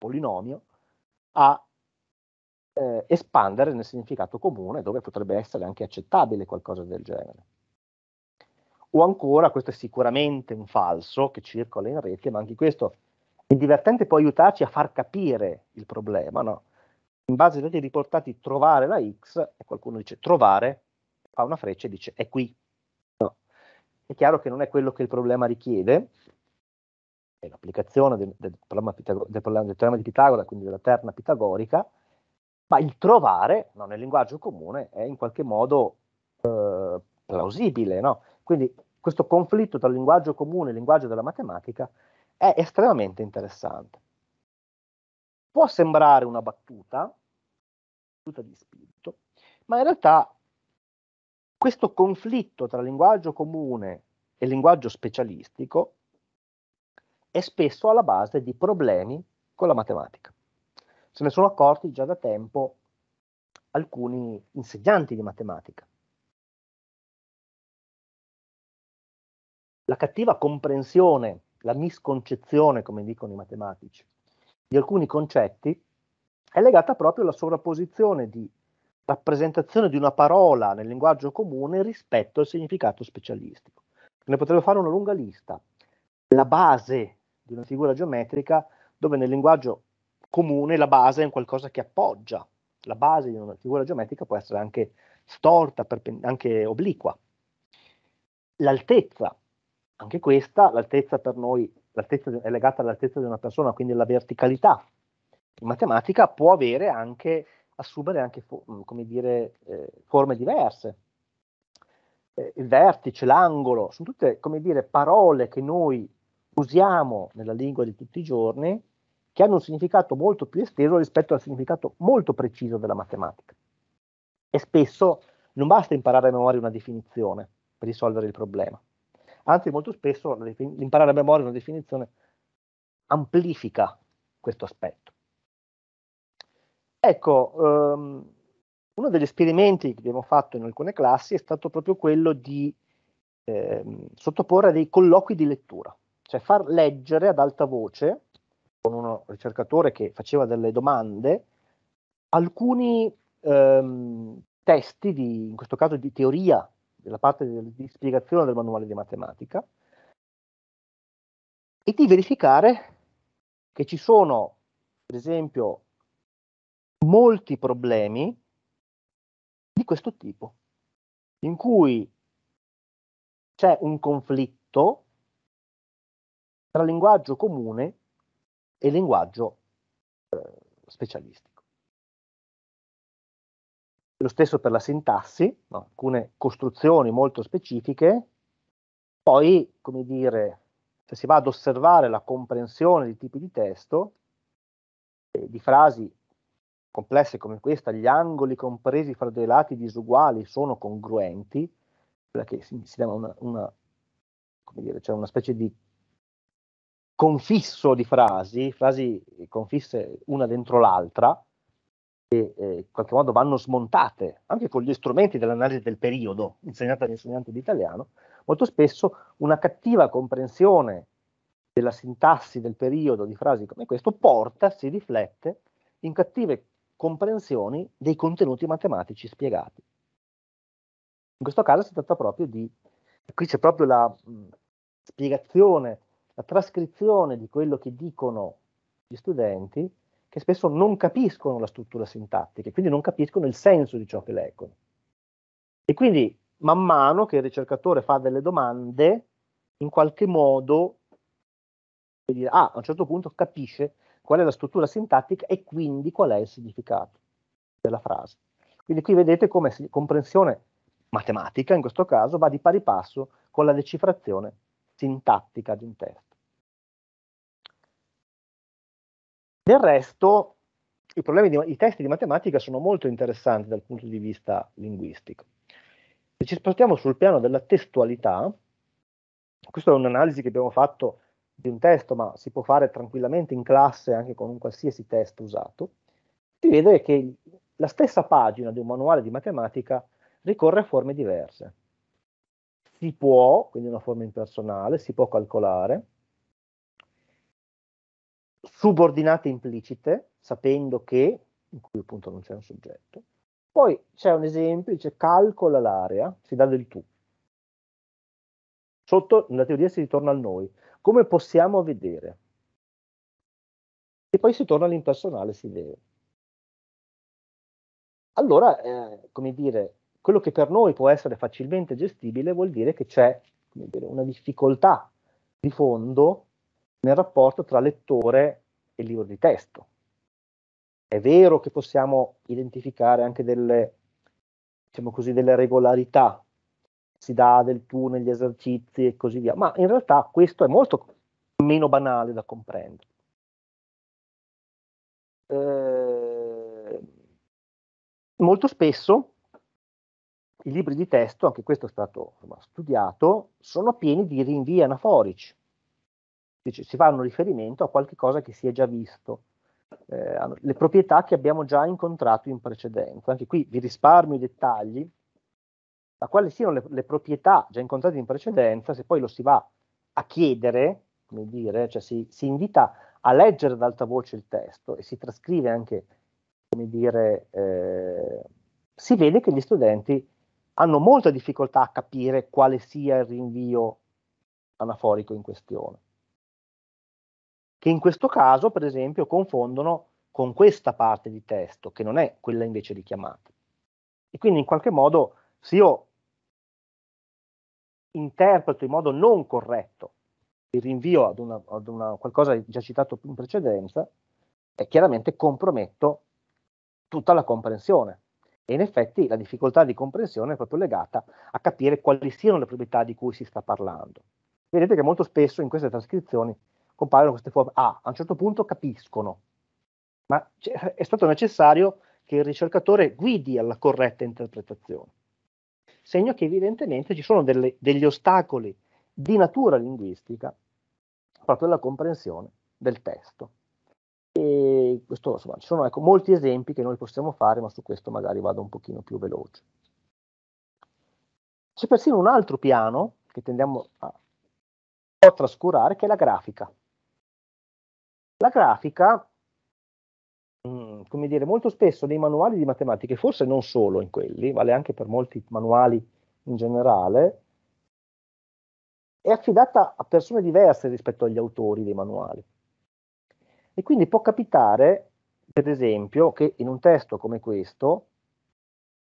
polinomio a eh, espandere nel significato comune dove potrebbe essere anche accettabile qualcosa del genere. O ancora, questo è sicuramente un falso che circola in rete, ma anche questo è divertente, può aiutarci a far capire il problema, no? In base ai dati riportati trovare la x, e qualcuno dice trovare, fa una freccia e dice è qui. No. È chiaro che non è quello che il problema richiede, è l'applicazione del, del, problema del, problema, del teorema di Pitagora, quindi della terna pitagorica, ma il trovare no, nel linguaggio comune è in qualche modo eh, plausibile. No? Quindi questo conflitto tra il linguaggio comune e il linguaggio della matematica è estremamente interessante. Può sembrare una battuta, battuta di spirito, ma in realtà questo conflitto tra linguaggio comune e linguaggio specialistico è spesso alla base di problemi con la matematica. Se ne sono accorti già da tempo alcuni insegnanti di matematica. La cattiva comprensione, la misconcezione, come dicono i matematici, di alcuni concetti è legata proprio alla sovrapposizione di rappresentazione di una parola nel linguaggio comune rispetto al significato specialistico. Ne potrebbe fare una lunga lista. La base di una figura geometrica dove nel linguaggio comune la base è un qualcosa che appoggia. La base di una figura geometrica può essere anche storta, anche obliqua. L'altezza, anche questa, l'altezza per noi l'altezza è legata all'altezza di una persona, quindi alla verticalità. In matematica può avere anche, assumere anche, mm, come dire, eh, forme diverse. Eh, il vertice, l'angolo, sono tutte, come dire, parole che noi usiamo nella lingua di tutti i giorni, che hanno un significato molto più esteso rispetto al significato molto preciso della matematica. E spesso non basta imparare a memoria una definizione per risolvere il problema. Anzi, molto spesso l'imparare a memoria una definizione amplifica questo aspetto. Ecco, um, uno degli esperimenti che abbiamo fatto in alcune classi è stato proprio quello di eh, sottoporre dei colloqui di lettura cioè far leggere ad alta voce, con uno ricercatore che faceva delle domande, alcuni ehm, testi, di, in questo caso di teoria, della parte di, di spiegazione del manuale di matematica, e di verificare che ci sono, per esempio, molti problemi di questo tipo, in cui c'è un conflitto tra linguaggio comune e linguaggio eh, specialistico. Lo stesso per la sintassi, no? alcune costruzioni molto specifiche, poi, come dire, se si va ad osservare la comprensione di tipi di testo, eh, di frasi complesse come questa, gli angoli compresi fra due lati disuguali sono congruenti, quella che si, si chiama una, una, dire, cioè una specie di confisso di frasi, frasi eh, confisse una dentro l'altra, che eh, in qualche modo vanno smontate, anche con gli strumenti dell'analisi del periodo insegnata agli insegnanti di italiano, molto spesso una cattiva comprensione della sintassi del periodo di frasi come questo porta, si riflette, in cattive comprensioni dei contenuti matematici spiegati. In questo caso si tratta proprio di, qui c'è proprio la mh, spiegazione la trascrizione di quello che dicono gli studenti, che spesso non capiscono la struttura sintattica, e quindi non capiscono il senso di ciò che leggono. E quindi man mano che il ricercatore fa delle domande, in qualche modo, ah, a un certo punto capisce qual è la struttura sintattica e quindi qual è il significato della frase. Quindi qui vedete come comprensione matematica, in questo caso, va di pari passo con la decifrazione sintattica di un testo. Del resto, i, di, i, testi di matematica sono molto interessanti dal punto di vista linguistico. Se ci spostiamo sul piano della testualità, questa è un'analisi che abbiamo fatto di un testo, ma si può fare tranquillamente in classe anche con un qualsiasi testo usato, si vede che la stessa pagina di un manuale di matematica ricorre a forme diverse. Si può, quindi una forma impersonale, si può calcolare, subordinate implicite, sapendo che, in cui appunto non c'è un soggetto. Poi c'è un esempio, dice calcola l'area, si dà del tu. Sotto nella teoria si ritorna al noi. Come possiamo vedere? E poi si torna all'impersonale, si vede. Allora, eh, come dire, quello che per noi può essere facilmente gestibile vuol dire che c'è dire, una difficoltà di fondo nel rapporto tra lettore il libro di testo. È vero che possiamo identificare anche delle, diciamo così, delle regolarità, si dà del tu negli esercizi e così via, ma in realtà questo è molto meno banale da comprendere. Eh, molto spesso i libri di testo, anche questo è stato insomma, studiato, sono pieni di rinvii anaforici si fanno riferimento a qualcosa che si è già visto, eh, le proprietà che abbiamo già incontrato in precedenza. Anche qui vi risparmio i dettagli, ma quali siano le, le proprietà già incontrate in precedenza, se poi lo si va a chiedere, come dire, cioè si, si invita a leggere ad alta voce il testo e si trascrive anche, come dire, eh, si vede che gli studenti hanno molta difficoltà a capire quale sia il rinvio anaforico in questione che in questo caso, per esempio, confondono con questa parte di testo, che non è quella invece richiamata. E quindi in qualche modo, se io interpreto in modo non corretto il rinvio ad una, ad una qualcosa già citato in precedenza, eh, chiaramente comprometto tutta la comprensione. E in effetti la difficoltà di comprensione è proprio legata a capire quali siano le proprietà di cui si sta parlando. Vedete che molto spesso in queste trascrizioni compaiono queste forme. Ah, a un certo punto capiscono, ma è stato necessario che il ricercatore guidi alla corretta interpretazione. Segno che evidentemente ci sono delle, degli ostacoli di natura linguistica proprio alla comprensione del testo. E questo, insomma, ci sono ecco, molti esempi che noi possiamo fare, ma su questo magari vado un pochino più veloce. C'è persino un altro piano che tendiamo a, a trascurare, che è la grafica. La grafica, mh, mm, come dire, molto spesso nei manuali di matematica, forse non solo in quelli, vale anche per molti manuali in generale, è affidata a persone diverse rispetto agli autori dei manuali. E quindi può capitare, per esempio, che in un testo come questo,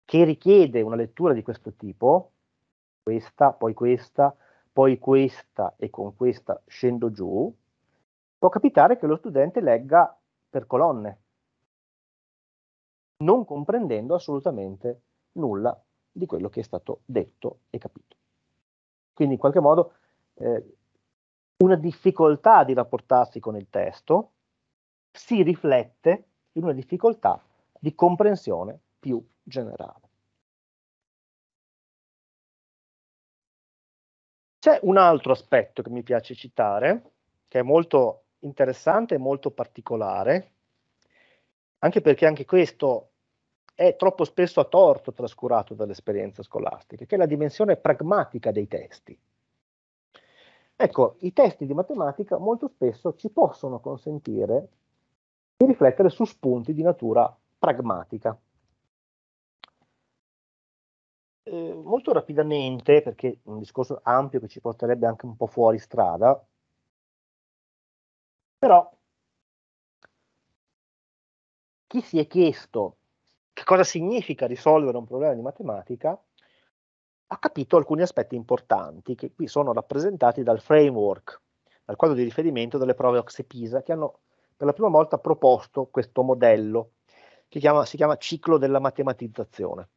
che richiede una lettura di questo tipo, questa, poi questa, poi questa e con questa scendo giù, può capitare che lo studente legga per colonne, non comprendendo assolutamente nulla di quello che è stato detto e capito. Quindi in qualche modo eh, una difficoltà di rapportarsi con il testo si riflette in una difficoltà di comprensione più generale. C'è un altro aspetto che mi piace citare, che è molto interessante e molto particolare, anche perché anche questo è troppo spesso a torto trascurato dall'esperienza scolastica, che è la dimensione pragmatica dei testi. Ecco, i testi di matematica molto spesso ci possono consentire di riflettere su spunti di natura pragmatica. Eh, molto rapidamente, perché è un discorso ampio che ci porterebbe anche un po' fuori strada, però chi si è chiesto che cosa significa risolvere un problema di matematica ha capito alcuni aspetti importanti che qui sono rappresentati dal framework, dal quadro di riferimento delle prove Oxe Pisa che hanno per la prima volta proposto questo modello che chiama, si chiama ciclo della matematizzazione.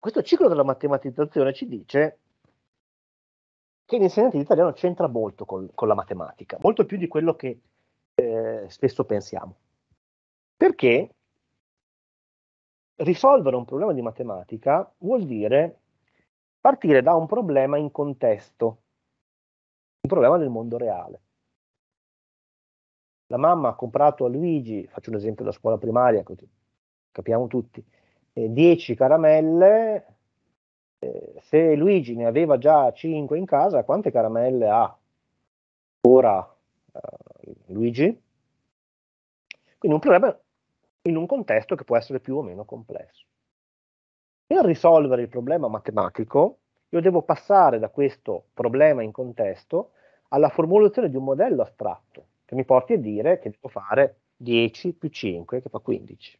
Questo ciclo della matematizzazione ci dice che l'insegnante di italiano c'entra molto con, con la matematica, molto più di quello che eh, spesso pensiamo. Perché risolvere un problema di matematica vuol dire partire da un problema in contesto, un problema del mondo reale. La mamma ha comprato a Luigi, faccio un esempio da scuola primaria, così capiamo tutti, 10 eh, caramelle se Luigi ne aveva già 5 in casa, quante caramelle ha ora eh, Luigi? Quindi un problema in un contesto che può essere più o meno complesso. Per risolvere il problema matematico, io devo passare da questo problema in contesto alla formulazione di un modello astratto che mi porti a dire che devo fare 10 più 5 che fa 15.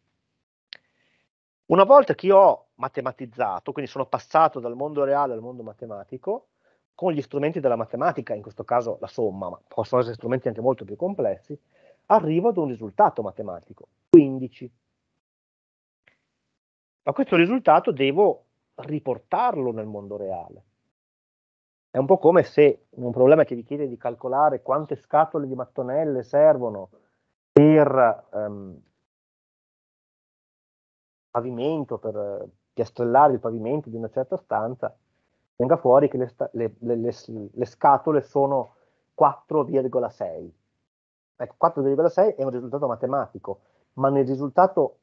Una volta che io ho matematizzato, quindi sono passato dal mondo reale al mondo matematico con gli strumenti della matematica, in questo caso la somma, ma possono essere strumenti anche molto più complessi, arrivo ad un risultato matematico, 15. Ma questo risultato devo riportarlo nel mondo reale. È un po' come se un problema che vi chiede di calcolare quante scatole di mattonelle servono per um, pavimento, per, piastrellare il pavimento di una certa stanza, venga fuori che le, sta- le, le, le scatole sono 4,6. Ecco, 4,6 è un risultato matematico, ma nel risultato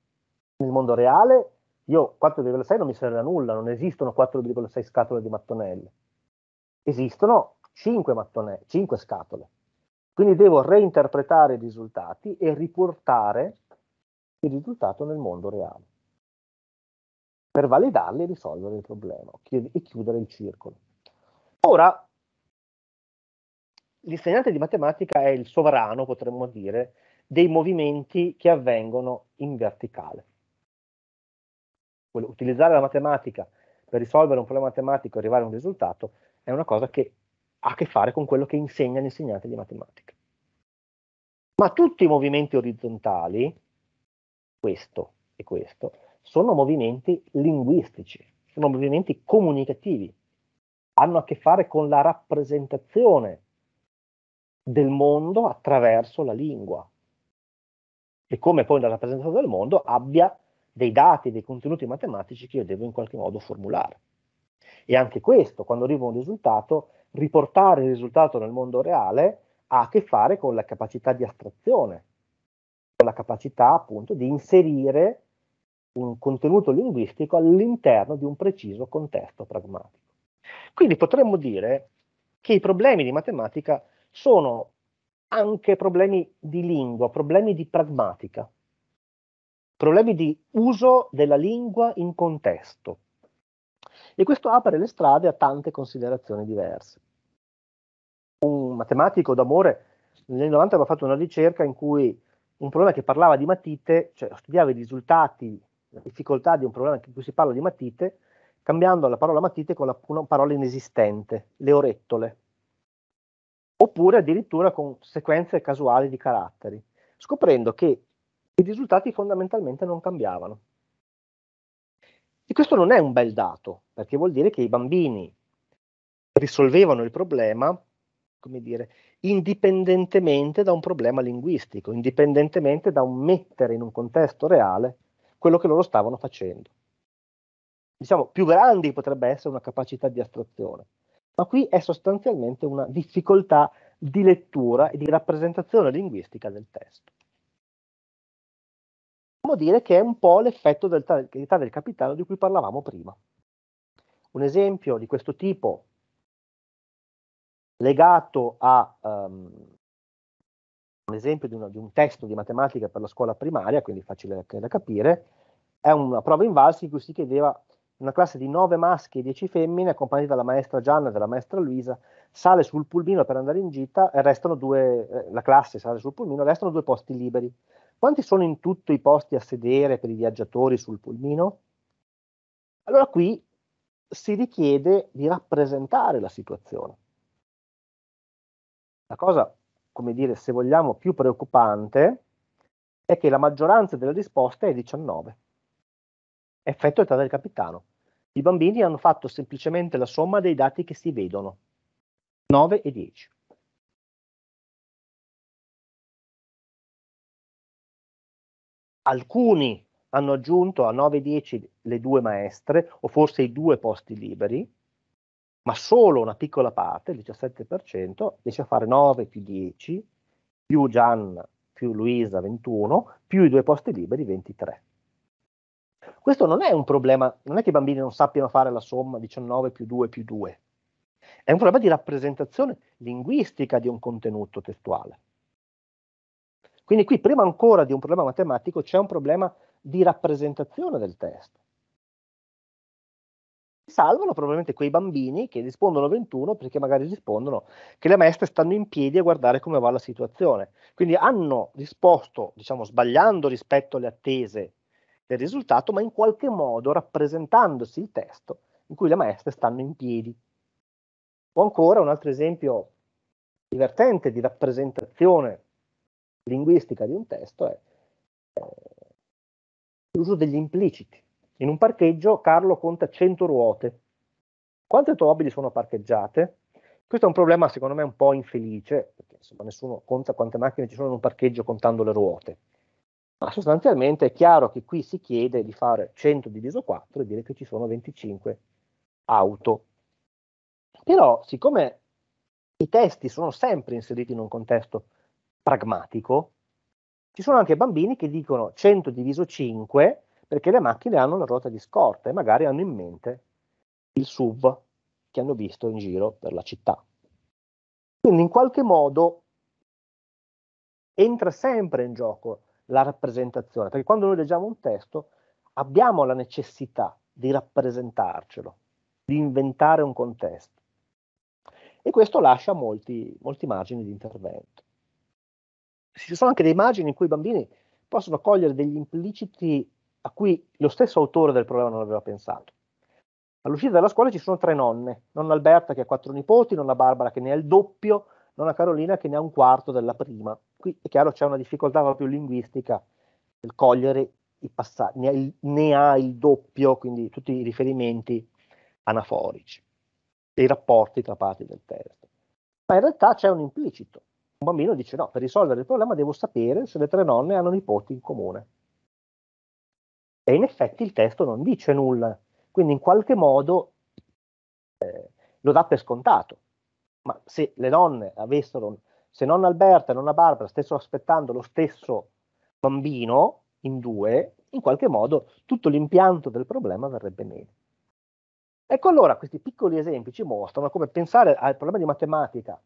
nel mondo reale io 4,6 non mi serve a nulla, non esistono 4,6 scatole di mattonelle, esistono 5, mattone- 5 scatole. Quindi devo reinterpretare i risultati e riportare il risultato nel mondo reale per validarli e risolvere il problema e chiudere il circolo. Ora, l'insegnante di matematica è il sovrano, potremmo dire, dei movimenti che avvengono in verticale. Utilizzare la matematica per risolvere un problema matematico e arrivare a un risultato è una cosa che ha a che fare con quello che insegna l'insegnante di matematica. Ma tutti i movimenti orizzontali, questo e questo, sono movimenti linguistici, sono movimenti comunicativi, hanno a che fare con la rappresentazione del mondo attraverso la lingua e come poi la rappresentazione del mondo abbia dei dati, dei contenuti matematici che io devo in qualche modo formulare. E anche questo, quando arriva un risultato, riportare il risultato nel mondo reale ha a che fare con la capacità di astrazione, con la capacità appunto di inserire un contenuto linguistico all'interno di un preciso contesto pragmatico. Quindi potremmo dire che i problemi di matematica sono anche problemi di lingua, problemi di pragmatica, problemi di uso della lingua in contesto. E questo apre le strade a tante considerazioni diverse. Un matematico d'amore nel 90 aveva fatto una ricerca in cui un problema che parlava di matite, cioè studiava i risultati la difficoltà di un problema in cui si parla di matite, cambiando la parola matite con la, una parola inesistente, le orettole, oppure addirittura con sequenze casuali di caratteri, scoprendo che i risultati fondamentalmente non cambiavano. E questo non è un bel dato, perché vuol dire che i bambini risolvevano il problema, come dire, indipendentemente da un problema linguistico, indipendentemente da un mettere in un contesto reale quello che loro stavano facendo. Diciamo, più grandi potrebbe essere una capacità di astrazione, ma qui è sostanzialmente una difficoltà di lettura e di rappresentazione linguistica del testo. Possiamo dire che è un po' l'effetto del, del capitano di cui parlavamo prima. Un esempio di questo tipo legato a um, un esempio di, una, di, un testo di matematica per la scuola primaria, quindi facile da capire, è una prova in valsi in cui si chiedeva una classe di nove maschi e dieci femmine, accompagnati dalla maestra Gianna e dalla maestra Luisa, sale sul pulmino per andare in gita e restano due, eh, la classe sale sul pulmino, restano due posti liberi. Quanti sono in tutto i posti a sedere per i viaggiatori sul pulmino? Allora qui si richiede di rappresentare la situazione. La cosa come dire, se vogliamo, più preoccupante è che la maggioranza delle risposte è 19. Effetto età del capitano. I bambini hanno fatto semplicemente la somma dei dati che si vedono, 9 e 10. Alcuni hanno aggiunto a 9 e 10 le due maestre o forse i due posti liberi, ma solo una piccola parte, il 17%, riesce a fare 9 più 10, più Gian più Luisa 21, più i due posti liberi 23. Questo non è un problema, non è che i bambini non sappiano fare la somma 19 più 2 più 2, è un problema di rappresentazione linguistica di un contenuto testuale. Quindi qui, prima ancora di un problema matematico, c'è un problema di rappresentazione del testo salvano probabilmente quei bambini che rispondono 21 perché magari rispondono che le maestre stanno in piedi a guardare come va la situazione. Quindi hanno risposto, diciamo, sbagliando rispetto alle attese del risultato, ma in qualche modo rappresentandosi il testo in cui le maestre stanno in piedi. O ancora un altro esempio divertente di rappresentazione linguistica di un testo è eh, l'uso degli impliciti in un parcheggio Carlo conta 100 ruote. Quante automobili sono parcheggiate? Questo è un problema secondo me un po' infelice, perché insomma, nessuno conta quante macchine ci sono in un parcheggio contando le ruote. Ma sostanzialmente è chiaro che qui si chiede di fare 100 diviso 4 e dire che ci sono 25 auto. Però siccome i testi sono sempre inseriti in un contesto pragmatico, ci sono anche bambini che dicono 100 diviso 5 perché le macchine hanno la ruota di scorta e magari hanno in mente il SUV che hanno visto in giro per la città. Quindi in qualche modo entra sempre in gioco la rappresentazione, perché quando noi leggiamo un testo abbiamo la necessità di rappresentarcelo, di inventare un contesto. E questo lascia molti, molti margini di intervento. Ci sono anche dei margini in cui i bambini possono cogliere degli impliciti a cui lo stesso autore del problema non aveva pensato. All'uscita dalla scuola ci sono tre nonne, nonna Alberta che ha quattro nipoti, nonna Barbara che ne ha il doppio, nonna Carolina che ne ha un quarto della prima. Qui è chiaro c'è una difficoltà proprio linguistica nel cogliere i passaggi, ne ha il, ne ha il doppio, quindi tutti i riferimenti anaforici e i rapporti tra parti del testo. Ma in realtà c'è un implicito. Un bambino dice no, per risolvere il problema devo sapere se le tre nonne hanno nipoti in comune e in effetti il testo non dice nulla, quindi in qualche modo eh, lo dà per scontato. Ma se le donne avessero, se non Alberta e non Barbara stessero aspettando lo stesso bambino in due, in qualche modo tutto l'impianto del problema verrebbe meno. Ecco allora, questi piccoli esempi ci mostrano come pensare al problema di matematica,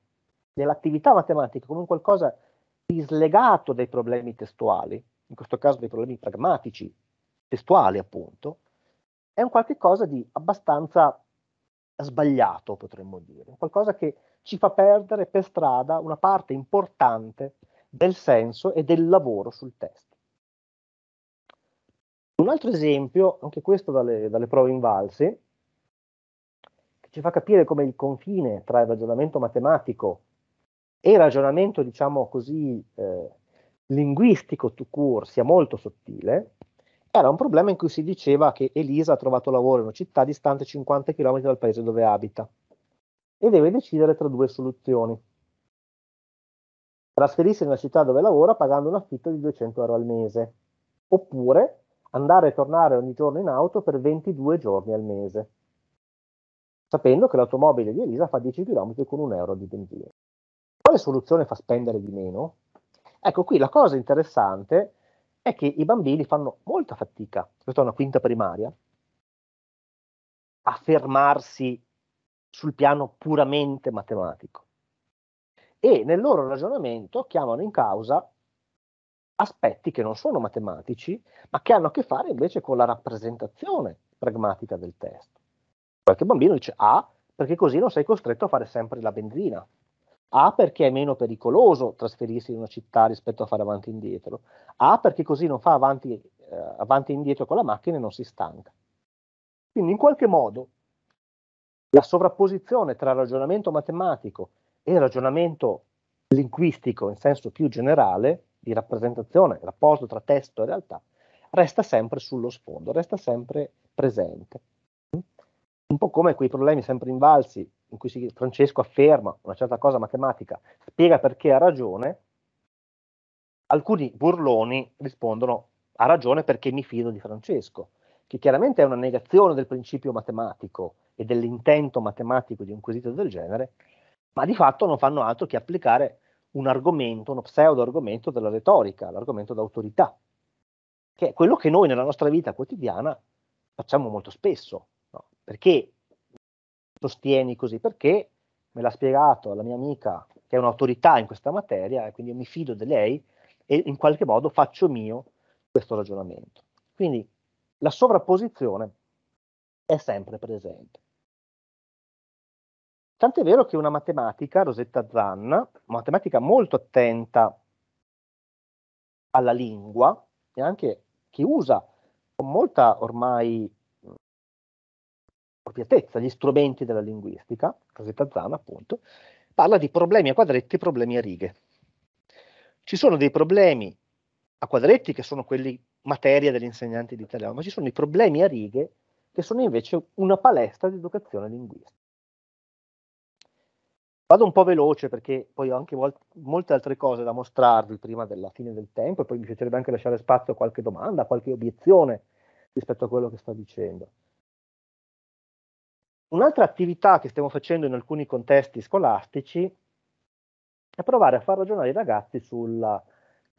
dell'attività matematica, come un qualcosa di slegato dai problemi testuali, in questo caso dei problemi pragmatici, testuale appunto, è un qualche cosa di abbastanza sbagliato, potremmo dire, qualcosa che ci fa perdere per strada una parte importante del senso e del lavoro sul testo. Un altro esempio, anche questo dalle, dalle prove invalse, che ci fa capire come il confine tra il ragionamento matematico e il ragionamento, diciamo così, eh, linguistico to court sia molto sottile, era un problema in cui si diceva che Elisa ha trovato lavoro in una città distante 50 km dal paese dove abita e deve decidere tra due soluzioni. Trasferirsi nella città dove lavora pagando un affitto di 200 euro al mese, oppure andare e tornare ogni giorno in auto per 22 giorni al mese, sapendo che l'automobile di Elisa fa 10 km con un euro di benzina. Quale soluzione fa spendere di meno? Ecco qui la cosa interessante è che i bambini fanno molta fatica, questa è una quinta primaria, a fermarsi sul piano puramente matematico e nel loro ragionamento chiamano in causa aspetti che non sono matematici, ma che hanno a che fare invece con la rappresentazione pragmatica del testo. Qualche bambino dice A, ah, perché così non sei costretto a fare sempre la benzina, a perché è meno pericoloso trasferirsi in una città rispetto a fare avanti e indietro, A perché così non fa avanti, eh, avanti e indietro con la macchina e non si stanca. Quindi in qualche modo la sovrapposizione tra ragionamento matematico e ragionamento linguistico in senso più generale, di rappresentazione, rapporto tra testo e realtà, resta sempre sullo sfondo, resta sempre presente. Un po' come quei problemi sempre invalsi in cui si, Francesco afferma una certa cosa matematica, spiega perché ha ragione, alcuni burloni rispondono ha ragione perché mi fido di Francesco, che chiaramente è una negazione del principio matematico e dell'intento matematico di un quesito del genere, ma di fatto non fanno altro che applicare un argomento, uno pseudo argomento della retorica, l'argomento d'autorità, che è quello che noi nella nostra vita quotidiana facciamo molto spesso, no? perché sostieni così, perché me l'ha spiegato la mia amica che è un'autorità in questa materia e quindi mi fido di lei e in qualche modo faccio mio questo ragionamento. Quindi la sovrapposizione è sempre presente. Tant'è vero che una matematica, Rosetta Zanna, una matematica molto attenta alla lingua e anche che usa con molta ormai appropriatezza, gli strumenti della linguistica, Rosetta Zana appunto, parla di problemi a quadretti e problemi a righe. Ci sono dei problemi a quadretti che sono quelli materia degli insegnanti di italiano, ma ci sono i problemi a righe che sono invece una palestra di educazione linguistica. Vado un po' veloce perché poi ho anche molt- molte altre cose da mostrarvi prima della fine del tempo e poi mi piacerebbe anche lasciare spazio a qualche domanda, a qualche obiezione rispetto a quello che sto dicendo. Un'altra attività che stiamo facendo in alcuni contesti scolastici è provare a far ragionare i ragazzi sulla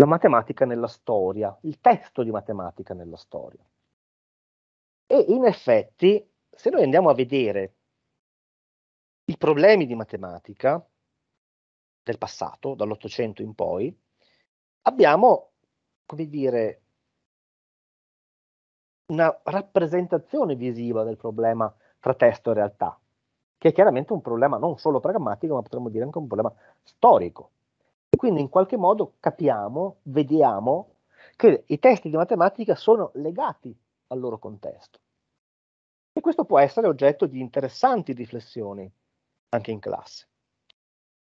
matematica nella storia, il testo di matematica nella storia. E in effetti, se noi andiamo a vedere i problemi di matematica del passato, dall'Ottocento in poi, abbiamo, come dire, una rappresentazione visiva del problema tra testo e realtà, che è chiaramente un problema non solo pragmatico, ma potremmo dire anche un problema storico. E quindi in qualche modo capiamo, vediamo che i testi di matematica sono legati al loro contesto. E questo può essere oggetto di interessanti riflessioni anche in classe.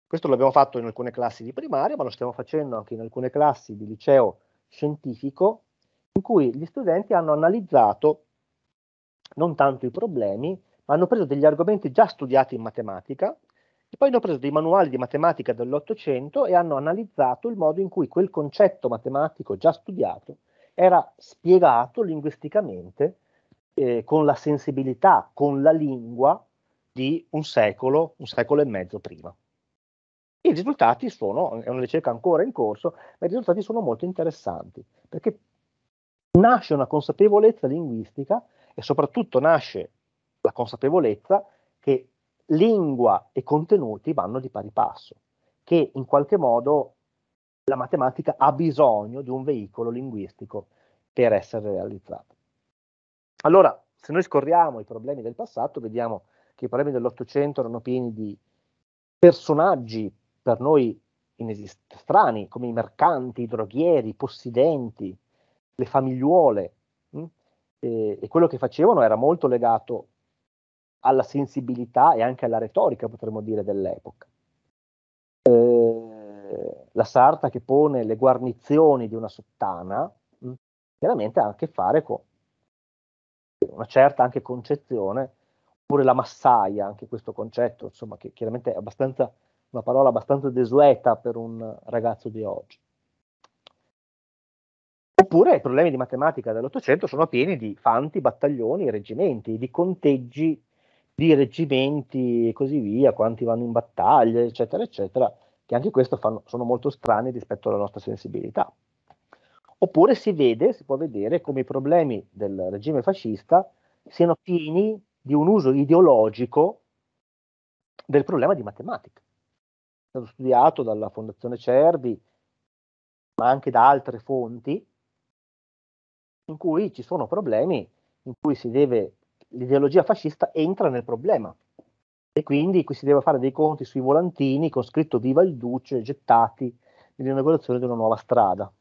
Questo l'abbiamo fatto in alcune classi di primaria, ma lo stiamo facendo anche in alcune classi di liceo scientifico, in cui gli studenti hanno analizzato non tanto i problemi, ma hanno preso degli argomenti già studiati in matematica e poi hanno preso dei manuali di matematica dell'Ottocento e hanno analizzato il modo in cui quel concetto matematico già studiato era spiegato linguisticamente eh, con la sensibilità, con la lingua di un secolo, un secolo e mezzo prima. E I risultati sono, è una ricerca ancora in corso, ma i risultati sono molto interessanti, perché nasce una consapevolezza linguistica e soprattutto nasce la consapevolezza che lingua e contenuti vanno di pari passo, che in qualche modo la matematica ha bisogno di un veicolo linguistico per essere realizzata. Allora, se noi scorriamo i problemi del passato, vediamo che i problemi dell'Ottocento erano pieni di personaggi per noi inesist- strani, come i mercanti, i droghieri, i possidenti, le famigliuole, e, e quello che facevano era molto legato alla sensibilità e anche alla retorica, potremmo dire, dell'epoca. Eh, la sarta che pone le guarnizioni di una sottana, mh, chiaramente ha a che fare con una certa anche concezione, oppure la massaia, anche questo concetto, insomma, che chiaramente è abbastanza, una parola abbastanza desueta per un ragazzo di oggi. Oppure i problemi di matematica dell'Ottocento sono pieni di fanti, battaglioni, reggimenti, di conteggi di reggimenti e così via, quanti vanno in battaglia, eccetera, eccetera, che anche questo fanno, sono molto strani rispetto alla nostra sensibilità. Oppure si vede, si può vedere come i problemi del regime fascista siano pieni di un uso ideologico del problema di matematica. È stato studiato dalla Fondazione Cervi, ma anche da altre fonti, in cui ci sono problemi, in cui si deve, l'ideologia fascista entra nel problema e quindi qui si deve fare dei conti sui volantini con scritto viva il duce gettati nell'inaugurazione di una nuova strada.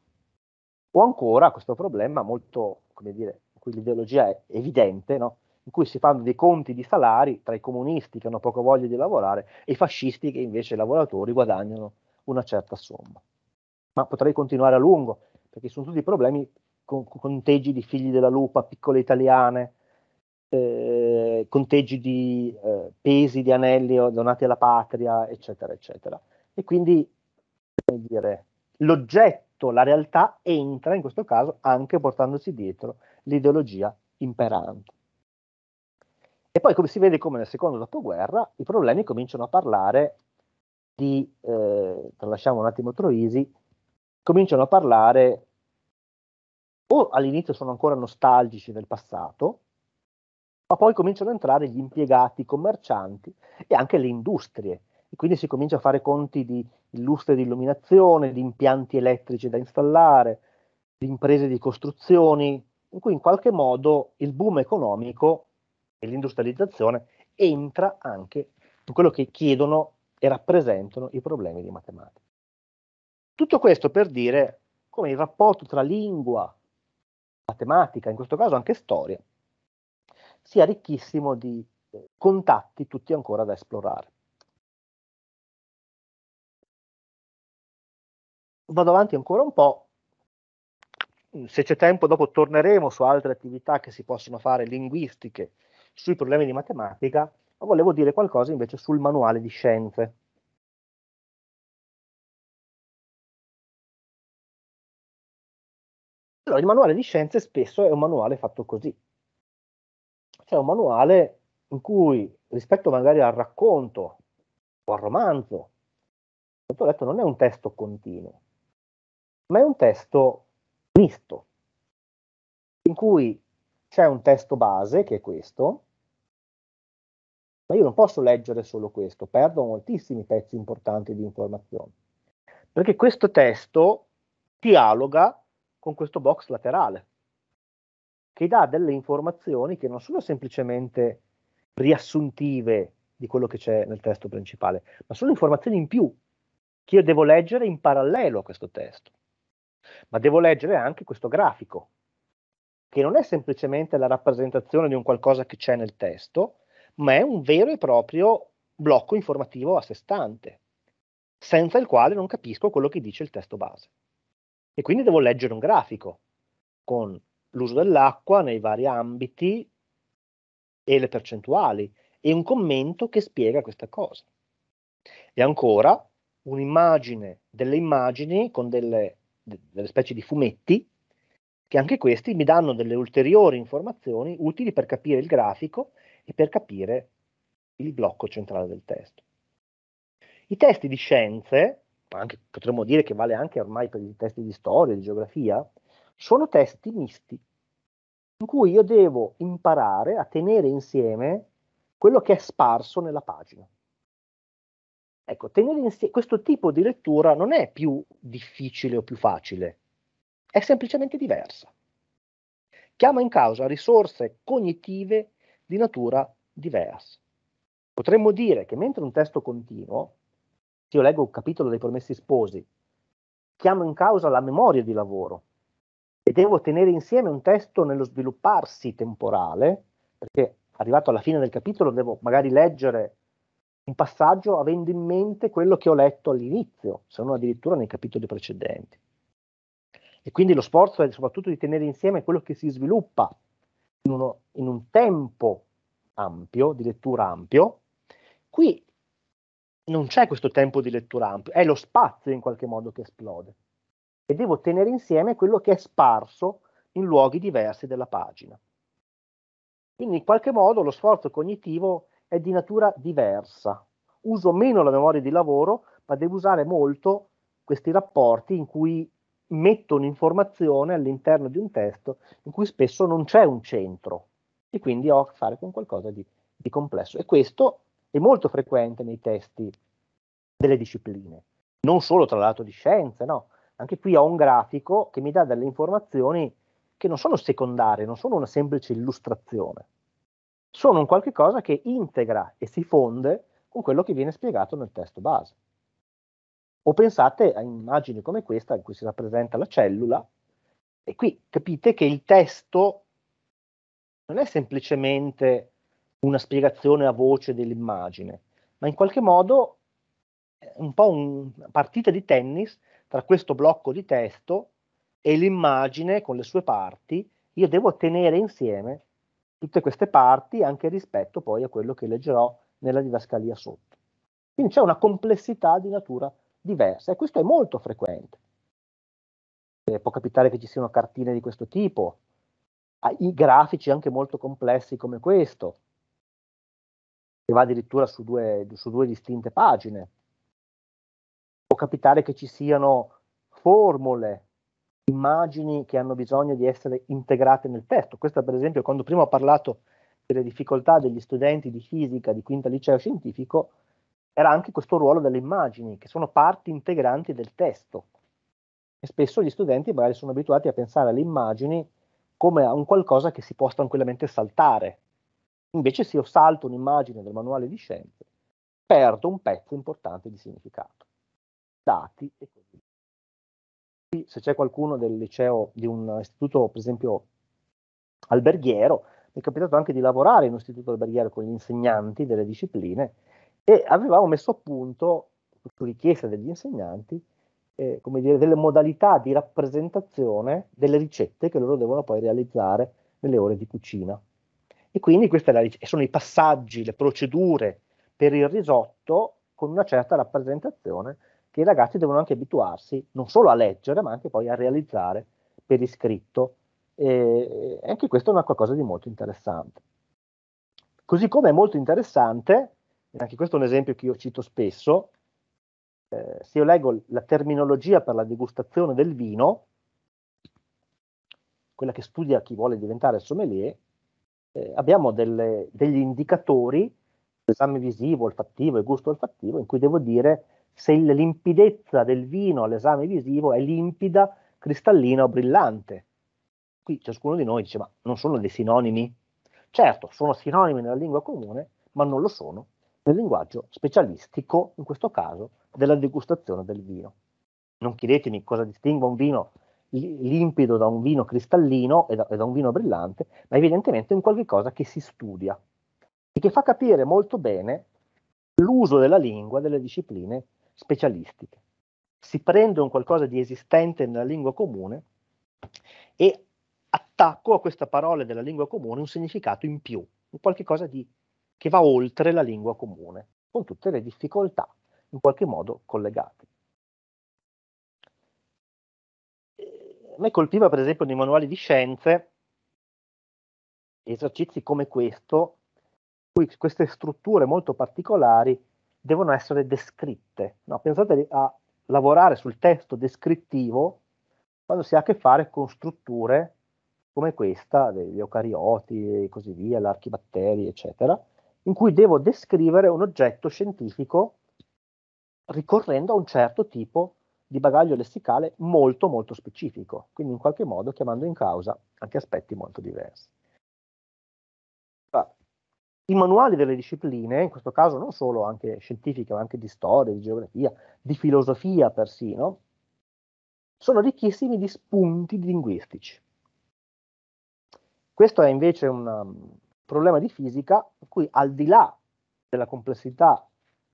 O ancora questo problema molto, come dire, in cui l'ideologia è evidente, no? in cui si fanno dei conti di salari tra i comunisti che hanno poco voglia di lavorare e i fascisti che invece i lavoratori guadagnano una certa somma. Ma potrei continuare a lungo, perché sono tutti problemi con, conteggi di figli della lupa, piccole italiane, eh, conteggi di eh, pesi di anelli donati alla patria, eccetera, eccetera. E quindi, come dire, l'oggetto, la realtà entra in questo caso anche portandosi dietro l'ideologia imperante. E poi come si vede come nel secondo dopoguerra i problemi cominciano a parlare di, eh, tralasciamo un attimo Troisi, cominciano a parlare o all'inizio sono ancora nostalgici del passato, ma poi cominciano ad entrare gli impiegati, i commercianti e anche le industrie. E quindi si comincia a fare conti di illustre di illuminazione, di impianti elettrici da installare, di imprese di costruzioni, in cui in qualche modo il boom economico e l'industrializzazione entra anche in quello che chiedono e rappresentano i problemi di matematica. Tutto questo per dire come il rapporto tra lingua matematica, in questo caso anche storia, sia ricchissimo di eh, contatti tutti ancora da esplorare. Vado avanti ancora un po', mm, se c'è tempo dopo torneremo su altre attività che si possono fare linguistiche sui problemi di matematica, ma volevo dire qualcosa invece sul manuale di scienze. Allora, il manuale di scienze spesso è un manuale fatto così. Cioè un manuale in cui, rispetto magari al racconto o al romanzo, ho detto non è un testo continuo, ma è un testo misto, in cui c'è un testo base, che è questo, ma io non posso leggere solo questo, perdo moltissimi pezzi importanti di informazione, perché questo testo dialoga con questo box laterale che dà delle informazioni che non sono semplicemente riassuntive di quello che c'è nel testo principale, ma sono informazioni in più che io devo leggere in parallelo a questo testo. Ma devo leggere anche questo grafico, che non è semplicemente la rappresentazione di un qualcosa che c'è nel testo, ma è un vero e proprio blocco informativo a sé stante, senza il quale non capisco quello che dice il testo base e quindi devo leggere un grafico con l'uso dell'acqua nei vari ambiti e le percentuali e un commento che spiega questa cosa. E ancora un'immagine delle immagini con delle, delle specie di fumetti che anche questi mi danno delle ulteriori informazioni utili per capire il grafico e per capire il blocco centrale del testo. I testi di scienze anche, potremmo dire che vale anche ormai per i testi di storia, di geografia, sono testi misti, in cui io devo imparare a tenere insieme quello che è sparso nella pagina. Ecco, tenere insieme questo tipo di lettura non è più difficile o più facile, è semplicemente diversa. Chiama in causa risorse cognitive di natura diversa. Potremmo dire che mentre un testo continuo io leggo un capitolo dei Promessi Sposi, chiamo in causa la memoria di lavoro e devo tenere insieme un testo nello svilupparsi temporale, perché arrivato alla fine del capitolo devo magari leggere un passaggio avendo in mente quello che ho letto all'inizio, se non addirittura nei capitoli precedenti. E quindi lo sforzo è soprattutto di tenere insieme quello che si sviluppa in, uno, in un tempo ampio, di lettura ampio. Qui non c'è questo tempo di lettura ampio, è lo spazio in qualche modo che esplode. E devo tenere insieme quello che è sparso in luoghi diversi della pagina. Quindi in qualche modo lo sforzo cognitivo è di natura diversa. Uso meno la memoria di lavoro, ma devo usare molto questi rapporti in cui metto un'informazione all'interno di un testo in cui spesso non c'è un centro e quindi ho a che fare con qualcosa di, di complesso. E questo è molto frequente nei testi delle discipline, non solo tra l'altro di scienze, no? Anche qui ho un grafico che mi dà delle informazioni che non sono secondarie, non sono una semplice illustrazione, sono un qualche cosa che integra e si fonde con quello che viene spiegato nel testo base. O pensate a immagini come questa in cui si rappresenta la cellula e qui capite che il testo non è semplicemente una spiegazione a voce dell'immagine, ma in qualche modo è eh, un po' una partita di tennis tra questo blocco di testo e l'immagine con le sue parti, io devo tenere insieme tutte queste parti anche rispetto poi a quello che leggerò nella didascalia sotto. Quindi c'è una complessità di natura diversa e questo è molto frequente. Eh, può capitare che ci siano cartine di questo tipo, i grafici anche molto complessi come questo, che va addirittura su due, su due distinte pagine. Può capitare che ci siano formule, immagini che hanno bisogno di essere integrate nel testo. Questa per esempio quando prima ho parlato delle difficoltà degli studenti di fisica di quinta liceo scientifico, era anche questo ruolo delle immagini, che sono parti integranti del testo. E spesso gli studenti magari sono abituati a pensare alle immagini come a un qualcosa che si può tranquillamente saltare. Invece se io salto un'immagine del manuale di scienze, perdo un pezzo importante di significato, dati e così Se c'è qualcuno del liceo, di un istituto, per esempio, alberghiero, mi è capitato anche di lavorare in un istituto alberghiero con gli insegnanti delle discipline e avevamo messo a punto, su richiesta degli insegnanti, eh, come dire, delle modalità di rappresentazione delle ricette che loro devono poi realizzare nelle ore di cucina e quindi questi sono i passaggi, le procedure per il risotto con una certa rappresentazione che i ragazzi devono anche abituarsi non solo a leggere, ma anche poi a realizzare per iscritto. E anche questo è una qualcosa di molto interessante. Così come è molto interessante, anche questo è un esempio che io cito spesso, eh, se io leggo la terminologia per la degustazione del vino, quella che studia chi vuole diventare sommelier, eh, abbiamo delle, degli indicatori, l'esame visivo, olfattivo e gusto olfattivo, in cui devo dire se la limpidezza del vino all'esame visivo è limpida, cristallina o brillante. Qui ciascuno di noi dice, ma non sono dei sinonimi? Certo, sono sinonimi nella lingua comune, ma non lo sono nel linguaggio specialistico, in questo caso, della degustazione del vino. Non chiedetemi cosa distingua un vino limpido da un vino cristallino e da, e da un vino brillante, ma evidentemente è un qualcosa che si studia e che fa capire molto bene l'uso della lingua delle discipline specialistiche. Si prende un qualcosa di esistente nella lingua comune e attacco a questa parola della lingua comune un significato in più, un qualcosa di, che va oltre la lingua comune, con tutte le difficoltà in qualche modo collegate. me colpiva per esempio nei manuali di scienze esercizi come questo, cui queste strutture molto particolari devono essere descritte. No, pensate a lavorare sul testo descrittivo quando si ha a che fare con strutture come questa, degli eucarioti e così via, l'archibatteri, eccetera, in cui devo descrivere un oggetto scientifico ricorrendo a un certo tipo di di bagaglio lessicale molto molto specifico, quindi in qualche modo chiamando in causa anche aspetti molto diversi. Ah, I manuali delle discipline, in questo caso non solo anche scientifiche, ma anche di storia, di geografia, di filosofia persino, sono ricchissimi di spunti linguistici. Questo è invece un um, problema di fisica per cui al di là della complessità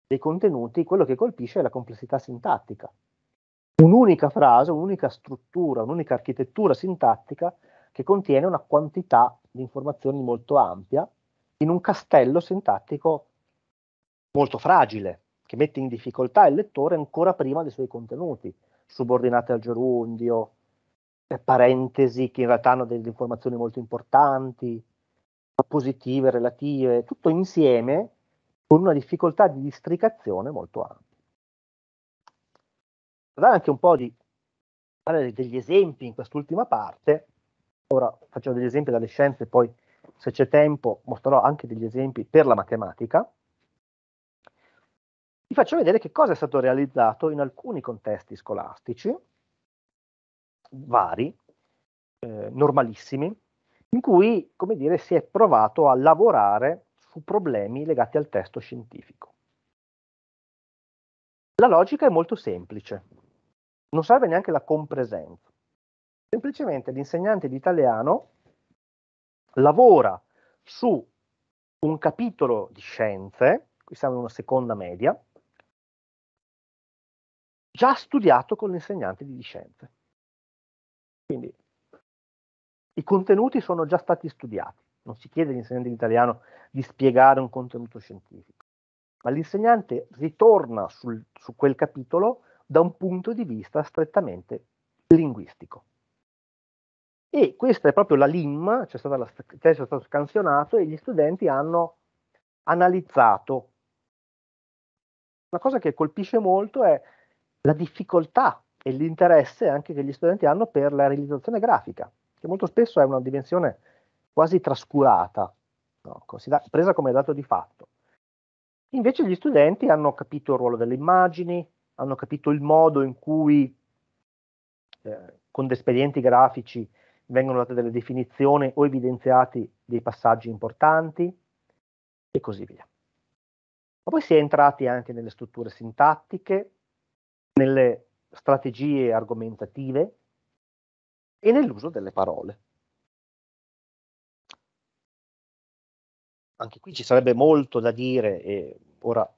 dei contenuti, quello che colpisce è la complessità sintattica, un'unica frase, un'unica struttura, un'unica architettura sintattica che contiene una quantità di informazioni molto ampia in un castello sintattico molto fragile, che mette in difficoltà il lettore ancora prima dei suoi contenuti, subordinate al gerundio, eh, parentesi che in realtà hanno delle informazioni molto importanti, positive, relative, tutto insieme con una difficoltà di districazione molto ampia parlare anche un po' di, degli esempi in quest'ultima parte. Ora faccio degli esempi dalle scienze, poi se c'è tempo mostrerò anche degli esempi per la matematica. Vi faccio vedere che cosa è stato realizzato in alcuni contesti scolastici, vari, eh, normalissimi, in cui, come dire, si è provato a lavorare su problemi legati al testo scientifico. La logica è molto semplice non serve neanche la compresenza. Semplicemente l'insegnante di italiano lavora su un capitolo di scienze, qui siamo in una seconda media, già studiato con l'insegnante di scienze. Quindi i contenuti sono già stati studiati, non si chiede all'insegnante di italiano di spiegare un contenuto scientifico, ma l'insegnante ritorna sul, su quel capitolo da un punto di vista strettamente linguistico. E questa è proprio la LIM, c'è stato, la, c'è stato scansionato e gli studenti hanno analizzato. Una cosa che colpisce molto è la difficoltà e l'interesse anche che gli studenti hanno per la realizzazione grafica, che molto spesso è una dimensione quasi trascurata, no? presa come dato di fatto. Invece gli studenti hanno capito il ruolo delle immagini, hanno capito il modo in cui eh, con espedienti grafici vengono date delle definizioni o evidenziati dei passaggi importanti e così via. Ma poi si è entrati anche nelle strutture sintattiche, nelle strategie argomentative e nell'uso delle parole. Anche qui ci sarebbe molto da dire e ora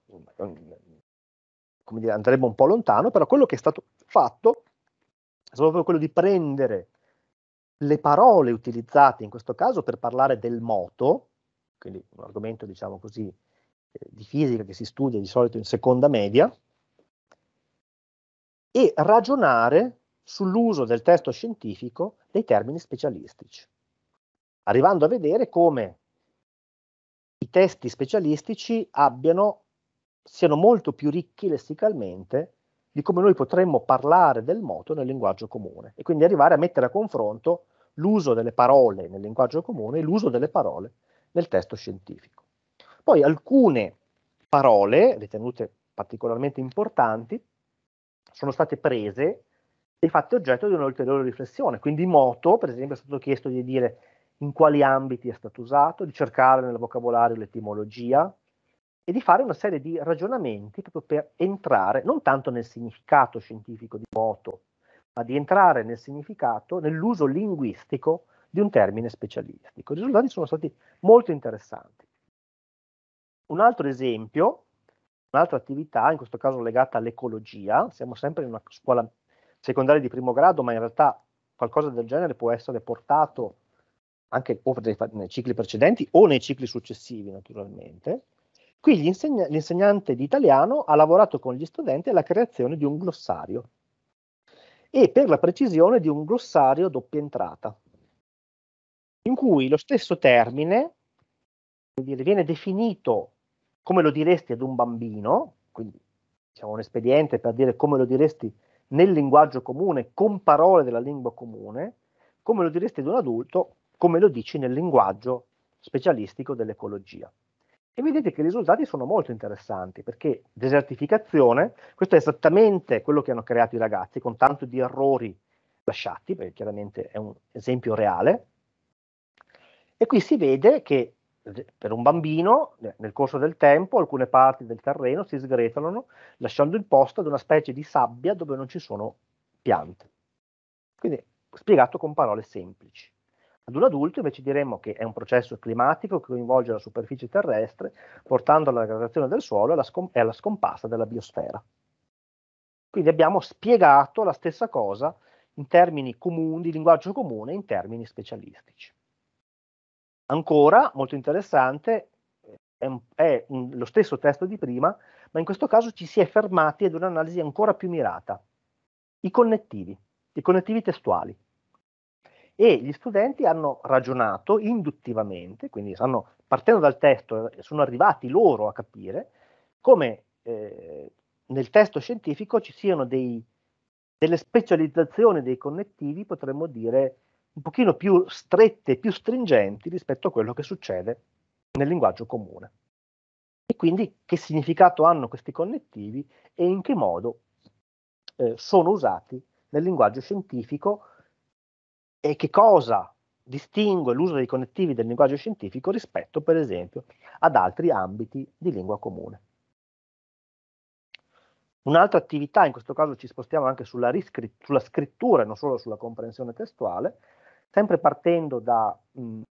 come dire, andrebbe un po' lontano, però quello che è stato fatto è stato proprio quello di prendere le parole utilizzate in questo caso per parlare del moto, quindi un argomento diciamo così eh, di fisica che si studia di solito in seconda media, e ragionare sull'uso del testo scientifico dei termini specialistici, arrivando a vedere come i testi specialistici abbiano siano molto più ricchi lessicalmente di come noi potremmo parlare del moto nel linguaggio comune e quindi arrivare a mettere a confronto l'uso delle parole nel linguaggio comune e l'uso delle parole nel testo scientifico. Poi alcune parole ritenute particolarmente importanti sono state prese e fatte oggetto di un'ulteriore riflessione, quindi moto per esempio è stato chiesto di dire in quali ambiti è stato usato, di cercare nel vocabolario l'etimologia, e di fare una serie di ragionamenti proprio per entrare non tanto nel significato scientifico di moto, ma di entrare nel significato, nell'uso linguistico di un termine specialistico. I risultati sono stati molto interessanti. Un altro esempio, un'altra attività, in questo caso legata all'ecologia, siamo sempre in una scuola secondaria di primo grado, ma in realtà qualcosa del genere può essere portato anche nei cicli precedenti o nei cicli successivi, naturalmente Qui l'insegna- l'insegnante di italiano ha lavorato con gli studenti alla creazione di un glossario e per la precisione di un glossario doppia entrata, in cui lo stesso termine dire, viene definito come lo diresti ad un bambino, quindi diciamo un espediente per dire come lo diresti nel linguaggio comune, con parole della lingua comune, come lo diresti ad un adulto, come lo dici nel linguaggio specialistico dell'ecologia e vedete che i risultati sono molto interessanti perché desertificazione, questo è esattamente quello che hanno creato i ragazzi con tanto di errori lasciati, perché chiaramente è un esempio reale, e qui si vede che eh, per un bambino eh, nel corso del tempo alcune parti del terreno si sgretolano lasciando il posto ad una specie di sabbia dove non ci sono piante. Quindi spiegato con parole semplici. Ad un adulto invece diremmo che è un processo climatico che coinvolge la superficie terrestre, portando alla degradazione del suolo e alla, scom- e alla scomparsa della biosfera. Quindi abbiamo spiegato la stessa cosa in termini comuni, di linguaggio comune, in termini specialistici. Ancora, molto interessante, è, un, è un, lo stesso testo di prima, ma in questo caso ci si è fermati ad un'analisi ancora più mirata. I connettivi, i connettivi testuali e gli studenti hanno ragionato induttivamente, quindi hanno, partendo dal testo eh, sono arrivati loro a capire come eh, nel testo scientifico ci siano dei, delle specializzazioni dei connettivi, potremmo dire, un pochino più strette, più stringenti rispetto a quello che succede nel linguaggio comune. E quindi che significato hanno questi connettivi e in che modo eh, sono usati nel linguaggio scientifico e che cosa distingue l'uso dei connettivi del linguaggio scientifico rispetto, per esempio, ad altri ambiti di lingua comune. Un'altra attività, in questo caso ci spostiamo anche sulla, sulla scrittura e non solo sulla comprensione testuale, sempre partendo da mh, mm,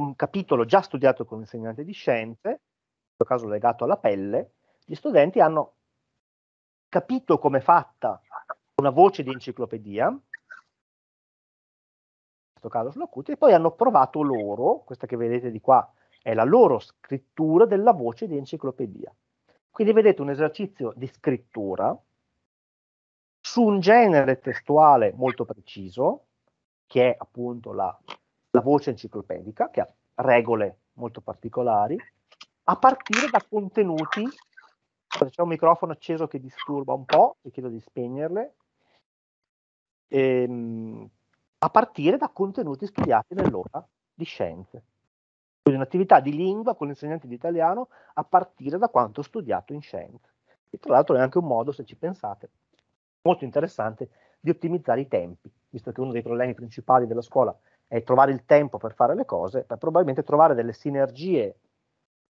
un capitolo già studiato con insegnanti di scienze, in questo caso legato alla pelle, gli studenti hanno capito come è fatta una voce di enciclopedia, questo caso sulla cutia, e poi hanno provato loro, questa che vedete di qua è la loro scrittura della voce di enciclopedia. Quindi vedete un esercizio di scrittura su un genere testuale molto preciso, che è appunto la, la voce enciclopedica, che ha regole molto particolari, a partire da contenuti, c'è un microfono acceso che disturba un po', vi chiedo di spegnerle, ehm, a partire da contenuti studiati nell'ora di scienze. Quindi un'attività di lingua con l'insegnante di italiano a partire da quanto studiato in scienze. E tra l'altro è anche un modo, se ci pensate, molto interessante di ottimizzare i tempi, visto che uno dei problemi principali della scuola è trovare il tempo per fare le cose, per probabilmente trovare delle sinergie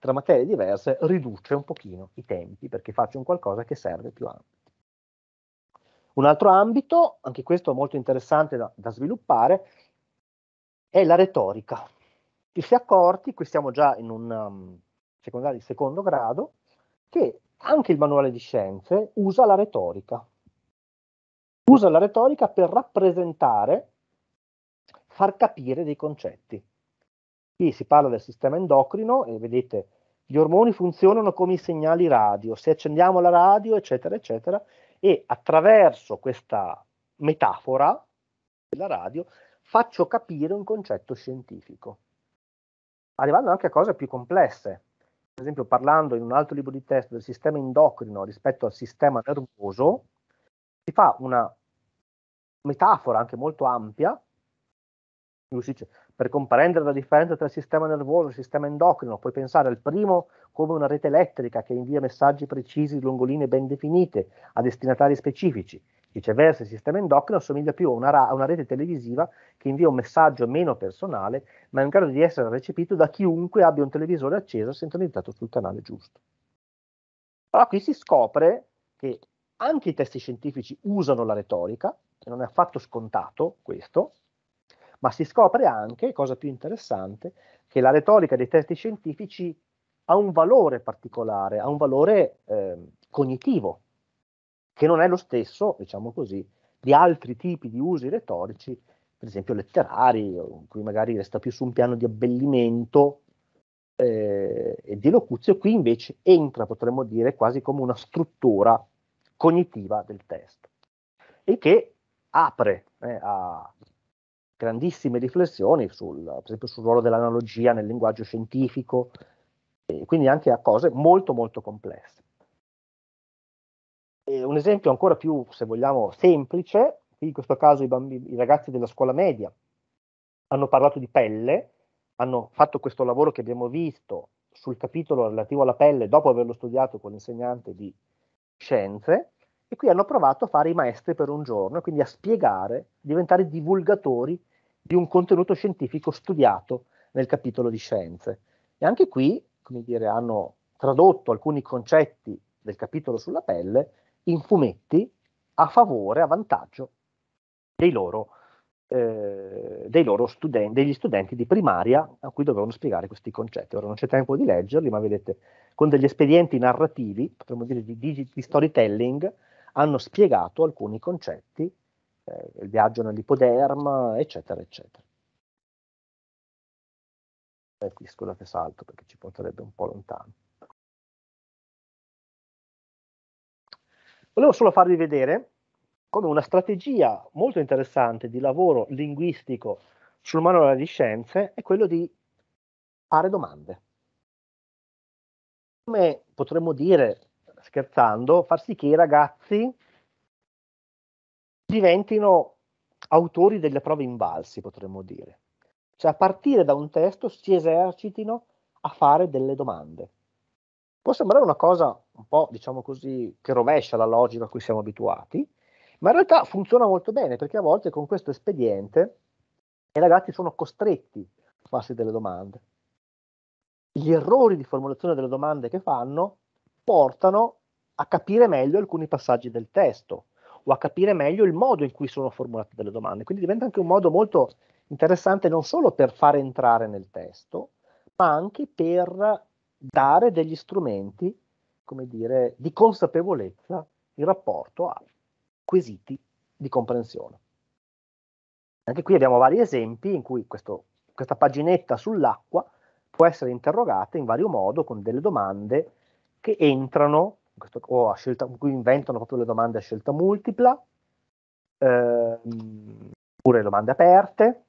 tra materie diverse riduce un pochino i tempi perché faccio un qualcosa che serve più ampio. Un altro ambito, anche questo molto interessante da, da sviluppare, è la retorica. Ti si è accorti, qui siamo già in un um, secondario di secondo grado, che anche il manuale di scienze usa la retorica. Usa la retorica per rappresentare, far capire dei concetti. Qui si parla del sistema endocrino e vedete gli ormoni funzionano come i segnali radio, se accendiamo la radio, eccetera, eccetera, e attraverso questa metafora della radio faccio capire un concetto scientifico, arrivando anche a cose più complesse. Per esempio, parlando in un altro libro di testo del sistema endocrino rispetto al sistema nervoso, si fa una metafora anche molto ampia Lucic, per comprendere la differenza tra il sistema nervoso e il sistema endocrino, puoi pensare al primo come una rete elettrica che invia messaggi precisi lungo linee ben definite a destinatari specifici. Viceversa, il sistema endocrino assomiglia più a una, ra- a una rete televisiva che invia un messaggio meno personale, ma è in grado di essere recepito da chiunque abbia un televisore acceso e sintonizzato sul canale giusto. Allora qui si scopre che anche i testi scientifici usano la retorica, che non è affatto scontato questo, ma si scopre anche, cosa più interessante, che la retorica dei testi scientifici ha un valore particolare, ha un valore eh, cognitivo, che non è lo stesso, diciamo così, di altri tipi di usi retorici, per esempio letterari, in cui magari resta più su un piano di abbellimento eh, e di elocuzio, qui invece entra, potremmo dire, quasi come una struttura cognitiva del testo e che apre eh, a, grandissime riflessioni sul, per esempio sul ruolo dell'analogia nel linguaggio scientifico, e quindi anche a cose molto molto complesse. E un esempio ancora più, se vogliamo, semplice, in questo caso i, bambini, i ragazzi della scuola media hanno parlato di pelle, hanno fatto questo lavoro che abbiamo visto sul capitolo relativo alla pelle dopo averlo studiato con l'insegnante di scienze, e qui hanno provato a fare i maestri per un giorno, quindi a spiegare, diventare divulgatori di un contenuto scientifico studiato nel capitolo di scienze. E anche qui, come dire, hanno tradotto alcuni concetti del capitolo sulla pelle in fumetti a favore, a vantaggio dei loro, eh, dei loro studen- degli studenti di primaria a cui dovevano spiegare questi concetti. Ora non c'è tempo di leggerli, ma vedete, con degli espedienti narrativi, potremmo dire di, di, di storytelling, hanno spiegato alcuni concetti eh, il viaggio nell'ipoderma, eccetera, eccetera. E qui scusate salto perché ci porterebbe un po' lontano. Volevo solo farvi vedere come una strategia molto interessante di lavoro linguistico sul manuale di scienze è quello di fare domande. Come potremmo dire, scherzando, far sì che i ragazzi diventino autori delle prove invalsi, potremmo dire. Cioè a partire da un testo si esercitino a fare delle domande. Può sembrare una cosa un po', diciamo così, che rovescia la logica a cui siamo abituati, ma in realtà funziona molto bene perché a volte con questo espediente i ragazzi sono costretti a farsi delle domande. Gli errori di formulazione delle domande che fanno portano a capire meglio alcuni passaggi del testo, o a capire meglio il modo in cui sono formulate delle domande. Quindi diventa anche un modo molto interessante non solo per far entrare nel testo, ma anche per dare degli strumenti, come dire, di consapevolezza in rapporto a quesiti di comprensione. Anche qui abbiamo vari esempi in cui questo, questa paginetta sull'acqua può essere interrogata in vario modo con delle domande che entrano questo, oh, scelta, cui inventano proprio le domande a scelta multipla, ehm, oppure domande aperte,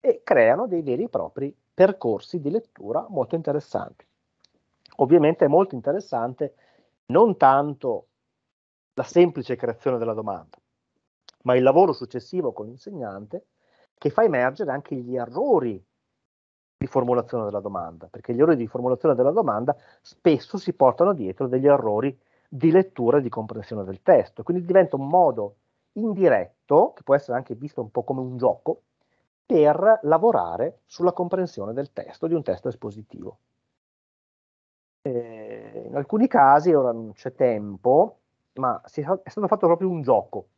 e creano dei veri e propri percorsi di lettura molto interessanti. Ovviamente è molto interessante non tanto la semplice creazione della domanda, ma il lavoro successivo con l'insegnante che fa emergere anche gli errori di formulazione della domanda, perché gli errori di formulazione della domanda spesso si portano dietro degli errori di lettura e di comprensione del testo, quindi diventa un modo indiretto, che può essere anche visto un po' come un gioco, per lavorare sulla comprensione del testo, di un testo espositivo. Eh, in alcuni casi, ora non c'è tempo, ma è stato fatto proprio un gioco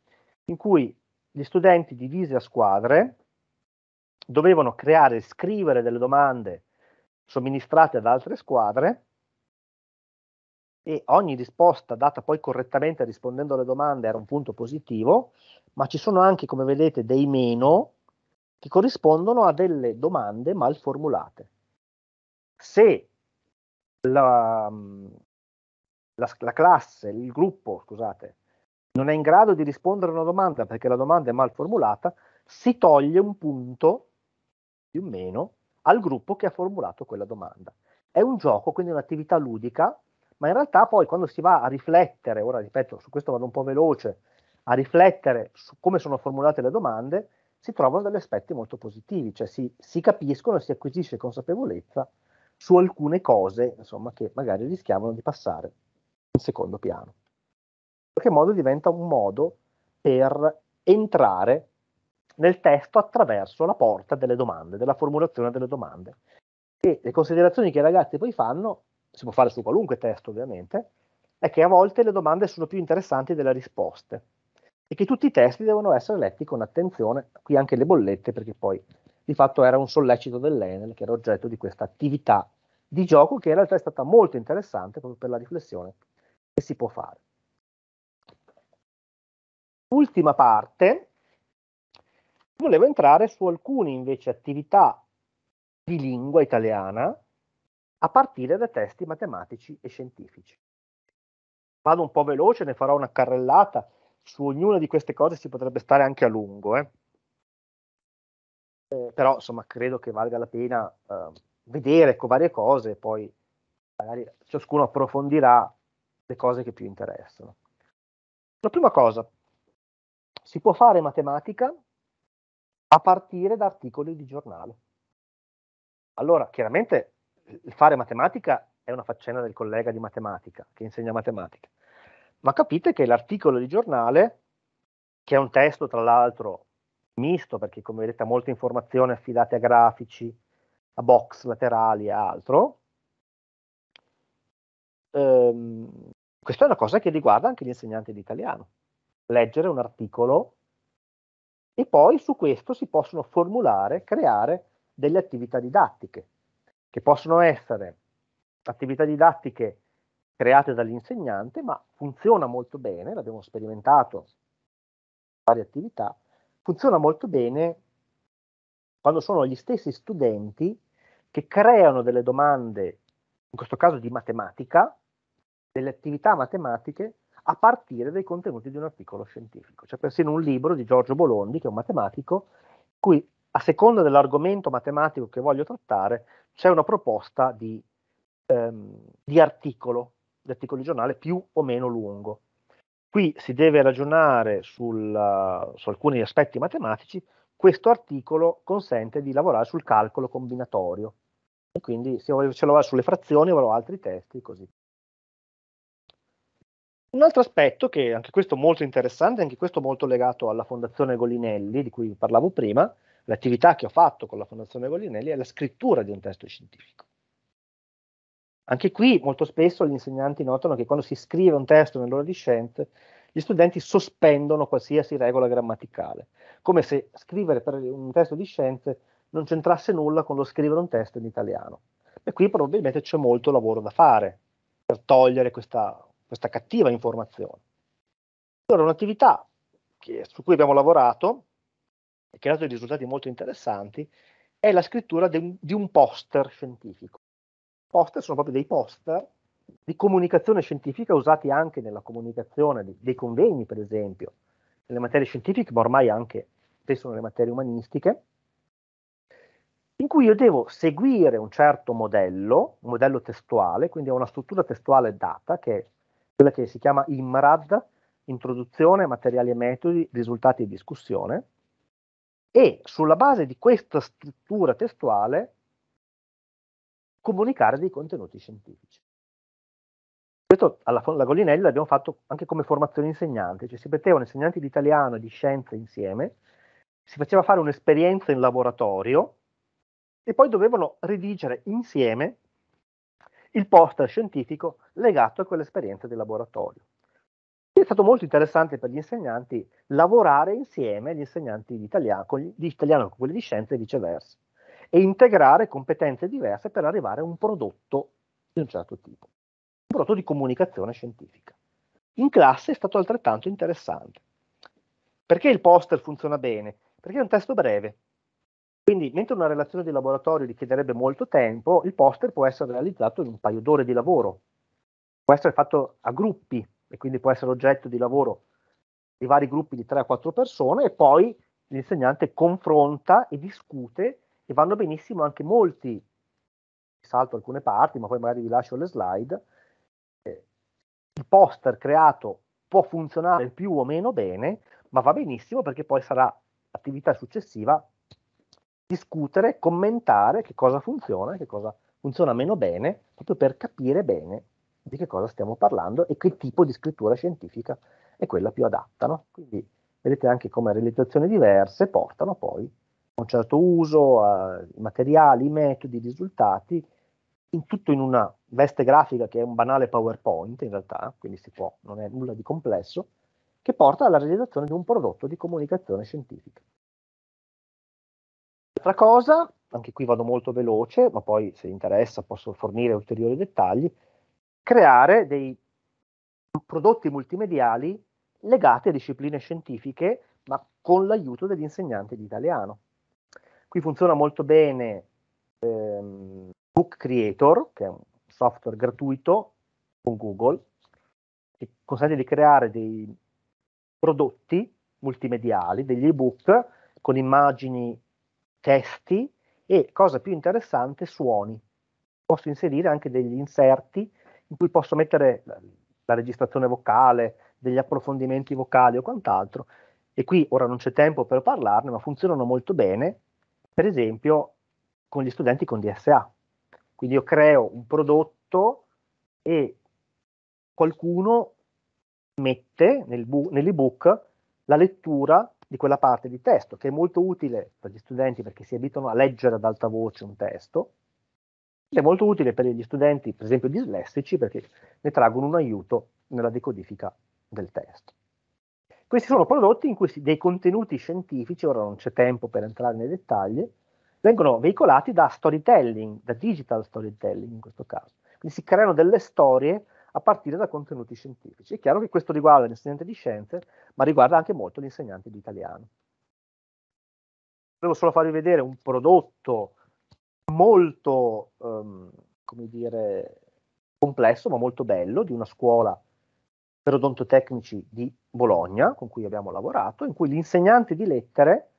in cui gli studenti divisi a squadre dovevano creare e scrivere delle domande somministrate da altre squadre e ogni risposta data poi correttamente rispondendo alle domande era un punto positivo, ma ci sono anche, come vedete, dei meno che corrispondono a delle domande mal formulate. Se la, la, la classe, il gruppo, scusate, non è in grado di rispondere a una domanda perché la domanda è mal formulata, si toglie un punto più o meno, al gruppo che ha formulato quella domanda. È un gioco, quindi un'attività ludica, ma in realtà poi quando si va a riflettere, ora ripeto, su questo vado un po' veloce, a riflettere su come sono formulate le domande, si trovano degli aspetti molto positivi, cioè si, si capiscono e si acquisisce consapevolezza su alcune cose insomma, che magari rischiavano di passare in secondo piano. In qualche modo diventa un modo per entrare nel testo attraverso la porta delle domande, della formulazione delle domande. E le considerazioni che i ragazzi poi fanno, si può fare su qualunque testo ovviamente, è che a volte le domande sono più interessanti delle risposte e che tutti i testi devono essere letti con attenzione, qui anche le bollette, perché poi di fatto era un sollecito dell'Enel che era oggetto di questa attività di gioco che in realtà è stata molto interessante proprio per la riflessione che si può fare. Ultima parte, volevo entrare su alcune invece attività di lingua italiana a partire da testi matematici e scientifici. Vado un po' veloce, ne farò una carrellata, su ognuna di queste cose si potrebbe stare anche a lungo, eh. Eh, però insomma credo che valga la pena eh, vedere ecco, varie cose, poi magari ciascuno approfondirà le cose che più interessano. La prima cosa, si può fare matematica a partire da articoli di giornale. Allora, chiaramente fare matematica è una faccenda del collega di matematica, che insegna matematica, ma capite che l'articolo di giornale, che è un testo tra l'altro misto, perché come vedete ha molte informazioni affidate a grafici, a box laterali e altro, ehm, questa è una cosa che riguarda anche gli insegnanti di italiano. Leggere un articolo e poi su questo si possono formulare, creare delle attività didattiche, che possono essere attività didattiche create dall'insegnante, ma funziona molto bene, l'abbiamo sperimentato in varie attività, funziona molto bene quando sono gli stessi studenti che creano delle domande, in questo caso di matematica, delle attività matematiche a partire dai contenuti di un articolo scientifico. C'è cioè persino un libro di Giorgio Bolondi, che è un matematico, cui a seconda dell'argomento matematico che voglio trattare c'è una proposta di, ehm, di articolo, di articolo di giornale più o meno lungo. Qui si deve ragionare sul, su alcuni aspetti matematici, questo articolo consente di lavorare sul calcolo combinatorio e quindi se ce lo va sulle frazioni avrò altri testi così. Un altro aspetto che anche questo molto interessante, anche questo molto legato alla Fondazione Golinelli di cui parlavo prima, l'attività che ho fatto con la Fondazione Golinelli è la scrittura di un testo scientifico. Anche qui molto spesso gli insegnanti notano che quando si scrive un testo nell'ora di scienze, gli studenti sospendono qualsiasi regola grammaticale, come se scrivere per un testo di scienze non c'entrasse nulla con lo scrivere un testo in italiano. E qui probabilmente c'è molto lavoro da fare per togliere questa questa cattiva informazione. Allora, un'attività che, su cui abbiamo lavorato e che ha dato dei risultati molto interessanti è la scrittura de, di un poster scientifico. I Poster sono proprio dei poster di comunicazione scientifica usati anche nella comunicazione dei, dei convegni, per esempio, nelle materie scientifiche, ma ormai anche spesso nelle materie umanistiche, in cui io devo seguire un certo modello, un modello testuale, quindi ho una struttura testuale data che è quella che si chiama IMRAD, Introduzione, Materiali e Metodi, Risultati e Discussione, e sulla base di questa struttura testuale comunicare dei contenuti scientifici. Questo alla la Golinelli l'abbiamo fatto anche come formazione insegnante, cioè si mettevano insegnanti di italiano e di scienze insieme, si faceva fare un'esperienza in laboratorio e poi dovevano redigere insieme il poster scientifico legato a quell'esperienza di laboratorio. È stato molto interessante per gli insegnanti lavorare insieme agli insegnanti di italiano, con di italiano con quelli di scienze e viceversa, e integrare competenze diverse per arrivare a un prodotto di un certo tipo, un prodotto di comunicazione scientifica. In classe è stato altrettanto interessante. Perché il poster funziona bene? Perché è un testo breve, quindi, mentre una relazione di laboratorio richiederebbe molto tempo, il poster può essere realizzato in un paio d'ore di lavoro. Può essere fatto a gruppi e quindi può essere oggetto di lavoro di vari gruppi di 3 a 4 persone e poi l'insegnante confronta e discute e vanno benissimo anche molti, salto alcune parti, ma poi magari vi lascio le slide, eh, il poster creato può funzionare più o meno bene, ma va benissimo perché poi sarà attività successiva discutere, commentare che cosa funziona, e che cosa funziona meno bene, proprio per capire bene di che cosa stiamo parlando e che tipo di scrittura scientifica è quella più adatta. No? Quindi vedete anche come realizzazioni diverse portano poi a un certo uso, ai materiali, metodi, risultati, in tutto in una veste grafica che è un banale PowerPoint in realtà, quindi si può, non è nulla di complesso, che porta alla realizzazione di un prodotto di comunicazione scientifica. Altra cosa, anche qui vado molto veloce, ma poi se interessa posso fornire ulteriori dettagli, creare dei prodotti multimediali legati a discipline scientifiche, ma con l'aiuto degli insegnanti di italiano. Qui funziona molto bene ehm, Book Creator, che è un software gratuito con Google, che consente di creare dei prodotti multimediali, degli ebook con immagini testi e, cosa più interessante, suoni. Posso inserire anche degli inserti in cui posso mettere la, registrazione vocale, degli approfondimenti vocali o quant'altro. E qui ora non c'è tempo per parlarne, ma funzionano molto bene, per esempio, con gli studenti con DSA. Quindi io creo un prodotto e qualcuno mette nel bu- nell'ebook la lettura di quella parte di testo che è molto utile per gli studenti perché si abituano a leggere ad alta voce un testo, è molto utile per gli studenti, per esempio dislessici, perché ne traggono un aiuto nella decodifica del testo. Questi sono prodotti in cui si, dei contenuti scientifici, ora non c'è tempo per entrare nei dettagli, vengono veicolati da storytelling, da digital storytelling in questo caso. Quindi si creano delle storie a partire da contenuti scientifici. È chiaro che questo riguarda l'insegnante di scienze, ma riguarda anche molto l'insegnante di italiano. Volevo solo farvi vedere un prodotto molto, um, come dire, complesso, ma molto bello, di una scuola per odontotecnici di Bologna, con cui abbiamo lavorato, in cui l'insegnante di lettere,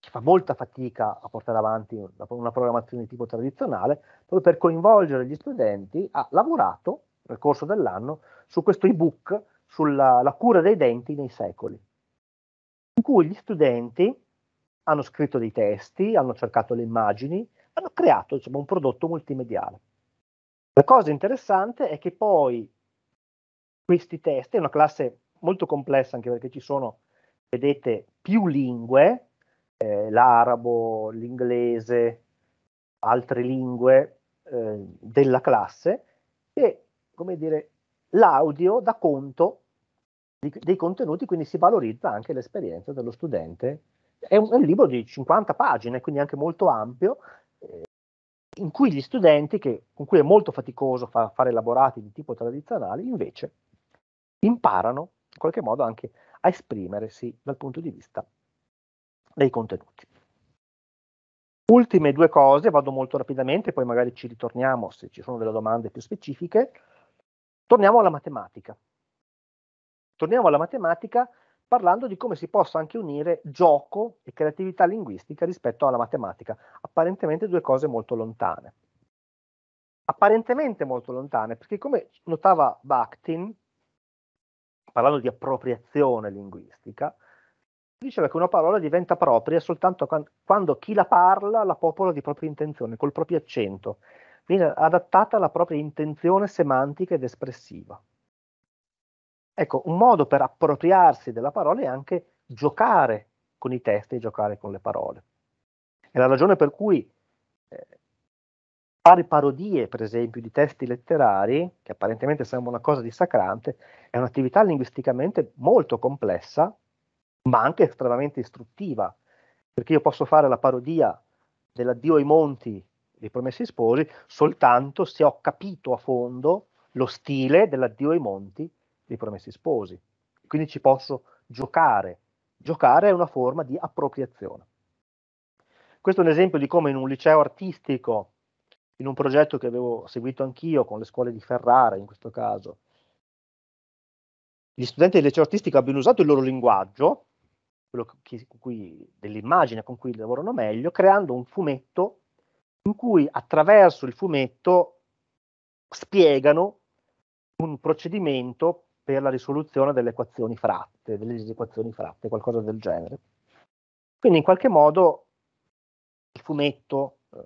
che fa molta fatica a portare avanti una, una programmazione di tipo tradizionale, proprio per coinvolgere gli studenti, ha lavorato nel corso dell'anno su questo ebook sulla cura dei denti nei secoli, in cui gli studenti hanno scritto dei testi, hanno cercato le immagini, hanno creato diciamo, un prodotto multimediale. La cosa interessante è che poi questi testi, è una classe molto complessa anche perché ci sono, vedete, più lingue, eh, l'arabo, l'inglese, altre lingue eh, della classe, e come dire, l'audio dà conto di, dei contenuti, quindi si valorizza anche l'esperienza dello studente. È un, è un libro di 50 pagine, quindi anche molto ampio, eh, in cui gli studenti, che, con cui è molto faticoso fa, fare elaborati di tipo tradizionale, invece imparano in qualche modo anche a esprimersi dal punto di vista dei contenuti. Ultime due cose, vado molto rapidamente, poi magari ci ritorniamo se ci sono delle domande più specifiche. Torniamo alla matematica. Torniamo alla matematica parlando di come si possa anche unire gioco e creatività linguistica rispetto alla matematica, apparentemente due cose molto lontane. Apparentemente molto lontane, perché come notava Bakhtin, parlando di appropriazione linguistica, diceva che una parola diventa propria soltanto quando chi la parla la popola di propria intenzione, col proprio accento viene adattata alla propria intenzione semantica ed espressiva. Ecco, un modo per appropriarsi della parola è anche giocare con i testi e giocare con le parole. È la ragione per cui eh, fare parodie, per esempio, di testi letterari, che apparentemente sembra una cosa dissacrante, è un'attività linguisticamente molto complessa, ma anche estremamente istruttiva, perché io posso fare la parodia dell'addio ai monti dei Promessi Sposi soltanto se ho capito a fondo lo stile dell'addio ai monti dei Promessi Sposi. Quindi ci posso giocare. Giocare è una forma di appropriazione. Questo è un esempio di come in un liceo artistico, in un progetto che avevo seguito anch'io con le scuole di Ferrara in questo caso, gli studenti del liceo artistico abbiano usato il loro linguaggio, quello che, cui, dell'immagine con cui lavorano meglio, creando un fumetto in cui attraverso il fumetto spiegano un procedimento per la risoluzione delle equazioni fratte, delle disequazioni fratte, qualcosa del genere. Quindi in qualche modo il fumetto, eh,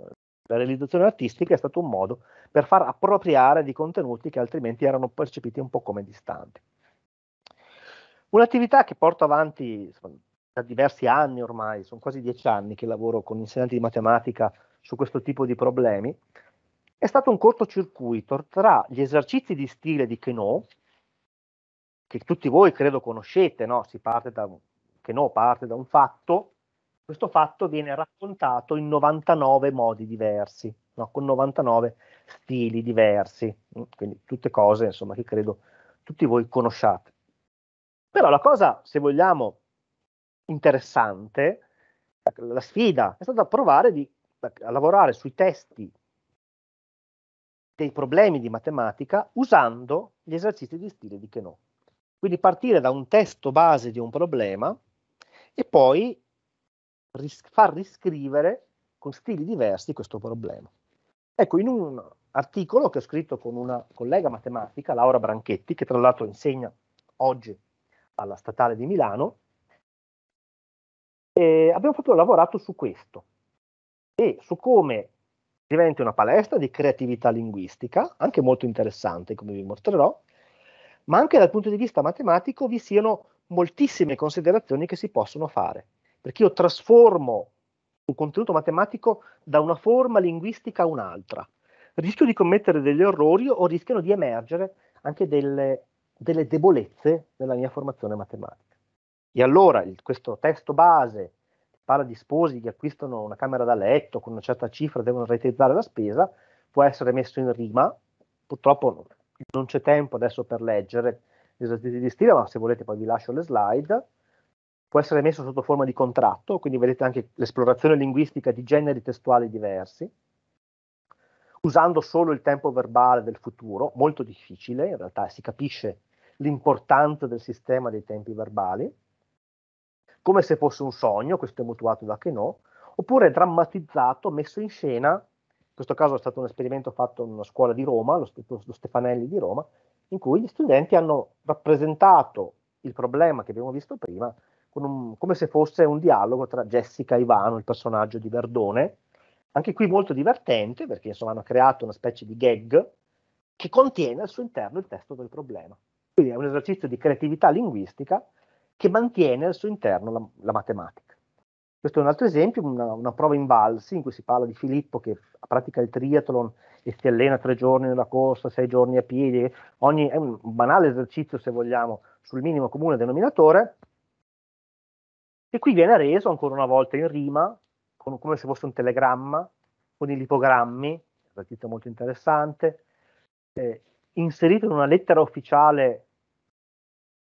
la realizzazione artistica è stato un modo per far appropriare di contenuti che altrimenti erano percepiti un po' come distanti. Un'attività che porto avanti insomma, da diversi anni ormai, sono quasi dieci anni che lavoro con insegnanti di matematica su questo tipo di problemi, è stato un cortocircuito tra gli esercizi di stile di Keno, che tutti voi credo conoscete, no? si parte da, Keno parte da un fatto, questo fatto viene raccontato in 99 modi diversi, no? con 99 stili diversi, mm? quindi tutte cose insomma, che credo tutti voi conosciate. Però la cosa, se vogliamo, interessante, la sfida è stata provare di a lavorare sui testi dei problemi di matematica usando gli esercizi di stile di Keno. Quindi partire da un testo base di un problema e poi ris- far riscrivere con stili diversi questo problema. Ecco, in un articolo che ho scritto con una collega matematica, Laura Branchetti, che tra l'altro insegna oggi alla Statale di Milano, eh, abbiamo proprio lavorato su questo, e su come diventi una palestra di creatività linguistica, anche molto interessante come vi mostrerò, ma anche dal punto di vista matematico vi siano moltissime considerazioni che si possono fare, perché io trasformo un contenuto matematico da una forma linguistica a un'altra. Rischio di commettere degli errori o rischiano di emergere anche delle, delle debolezze nella mia formazione matematica. E allora il, questo testo base parla di sposi che acquistano una camera da letto con una certa cifra, devono realizzare la spesa, può essere messo in rima, purtroppo non c'è tempo adesso per leggere gli esercizi di stile, ma se volete poi vi lascio le slide, può essere messo sotto forma di contratto, quindi vedete anche l'esplorazione linguistica di generi testuali diversi, usando solo il tempo verbale del futuro, molto difficile, in realtà si capisce l'importanza del sistema dei tempi verbali, come se fosse un sogno, questo è mutuato da che no, oppure drammatizzato, messo in scena, in questo caso è stato un esperimento fatto in una scuola di Roma, lo, lo Stefanelli di Roma, in cui gli studenti hanno rappresentato il problema che abbiamo visto prima un, come se fosse un dialogo tra Jessica e Ivano, il personaggio di Verdone, anche qui molto divertente perché insomma hanno creato una specie di gag che contiene al suo interno il testo del problema. Quindi è un esercizio di creatività linguistica che mantiene al suo interno la, la matematica. Questo è un altro esempio, una, una prova in valsi in cui si parla di Filippo che pratica il triathlon e si allena tre giorni nella corsa, sei giorni a piedi, ogni, è un banale esercizio se vogliamo sul minimo comune denominatore. E qui viene reso ancora una volta in rima, con, come se fosse un telegramma, con i lipogrammi, un esercizio molto interessante, eh, inserito in una lettera ufficiale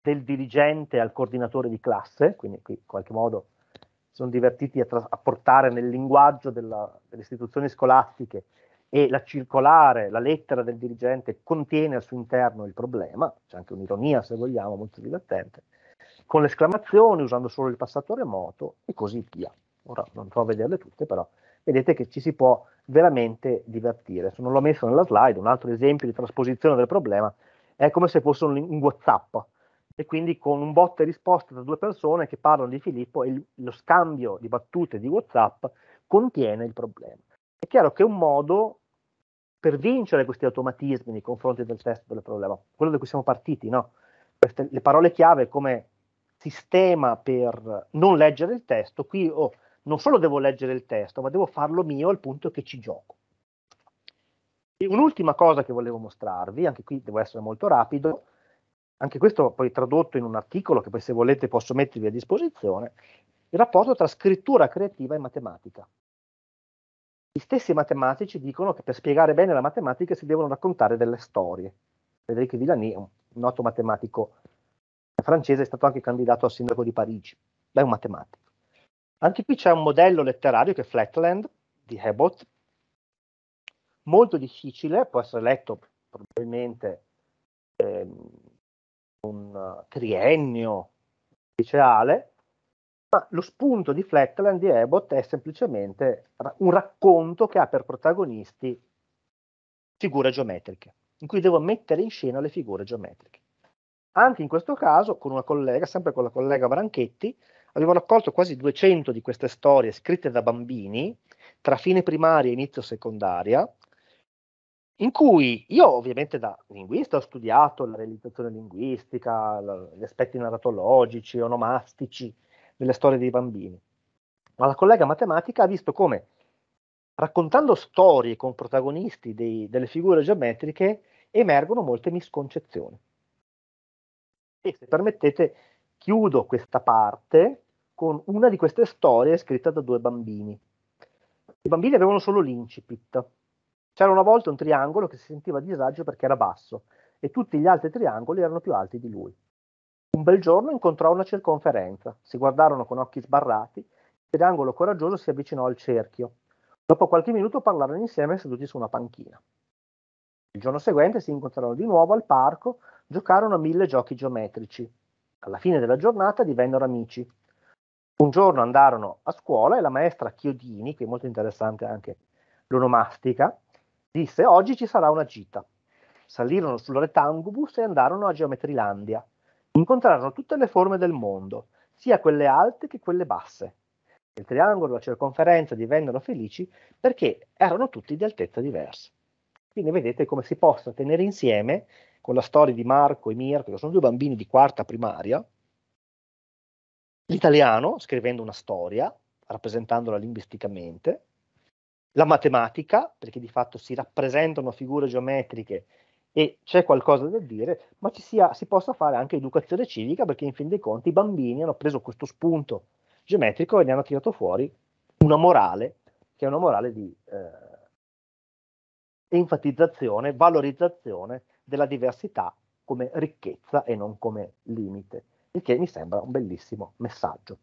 del dirigente al coordinatore di classe, quindi qui in qualche modo si sono divertiti a, tra- a portare nel linguaggio della, delle istituzioni scolastiche e la circolare, la lettera del dirigente contiene al suo interno il problema, c'è anche un'ironia se vogliamo molto divertente, con l'esclamazione, usando solo il passato remoto e così via. Ora non so a vederle tutte, però vedete che ci si può veramente divertire. Se non l'ho messo nella slide, un altro esempio di trasposizione del problema è come se fosse un, un WhatsApp, e quindi con un botta e risposta da due persone che parlano di Filippo e lo scambio di battute di WhatsApp contiene il problema. È chiaro che è un modo per vincere questi automatismi nei confronti del testo del problema, quello da cui siamo partiti, no? Queste, le parole chiave come sistema per non leggere il testo, qui oh, non solo devo leggere il testo, ma devo farlo mio al punto che ci gioco. E un'ultima cosa che volevo mostrarvi, anche qui devo essere molto rapido, anche questo poi tradotto in un articolo che poi se volete posso mettervi a disposizione, il rapporto tra scrittura creativa e matematica. Gli stessi matematici dicono che per spiegare bene la matematica si devono raccontare delle storie. Federico Villani è un noto matematico francese, è stato anche candidato al sindaco di Parigi, è un matematico. Anche qui c'è un modello letterario che è Flatland di Hebot, molto difficile, può essere letto probabilmente ehm, un eh, triennio liceale, ma lo spunto di Flatland di Abbott è semplicemente un racconto che ha per protagonisti figure geometriche, in cui devo mettere in scena le figure geometriche. Anche in questo caso, con una collega, sempre con la collega Branchetti, avevo raccolto quasi 200 di queste storie scritte da bambini, tra fine primaria e inizio secondaria, in cui io ovviamente da linguista ho studiato la realizzazione linguistica, gli aspetti narratologici, onomastici delle storie dei bambini, ma la collega matematica ha visto come raccontando storie con protagonisti dei, delle figure geometriche emergono molte misconcezioni. E se permettete chiudo questa parte con una di queste storie scritta da due bambini. I bambini avevano solo l'incipit, c'era una volta un triangolo che si sentiva a disagio perché era basso e tutti gli altri triangoli erano più alti di lui. Un bel giorno incontrò una circonferenza, si guardarono con occhi sbarrati, il triangolo coraggioso si avvicinò al cerchio. Dopo qualche minuto parlarono insieme seduti su una panchina. Il giorno seguente si incontrarono di nuovo al parco, giocarono a mille giochi geometrici. Alla fine della giornata divennero amici. Un giorno andarono a scuola e la maestra Chiodini, che è molto interessante anche l'onomastica, Disse oggi ci sarà una gita. Salirono sul rettangubus e andarono a Geometrilandia. Incontrarono tutte le forme del mondo, sia quelle alte che quelle basse. Il triangolo, e la circonferenza divennero felici perché erano tutti di altezza diversa. Quindi vedete come si possa tenere insieme con la storia di Marco e Mirko, che sono due bambini di quarta primaria, l'italiano scrivendo una storia, rappresentandola linguisticamente, la matematica, perché di fatto si rappresentano figure geometriche e c'è qualcosa da dire, ma ci sia, si possa fare anche educazione civica, perché in fin dei conti i bambini hanno preso questo spunto geometrico e ne hanno tirato fuori una morale, che è una morale di eh, enfatizzazione, valorizzazione della diversità come ricchezza e non come limite, il che mi sembra un bellissimo messaggio.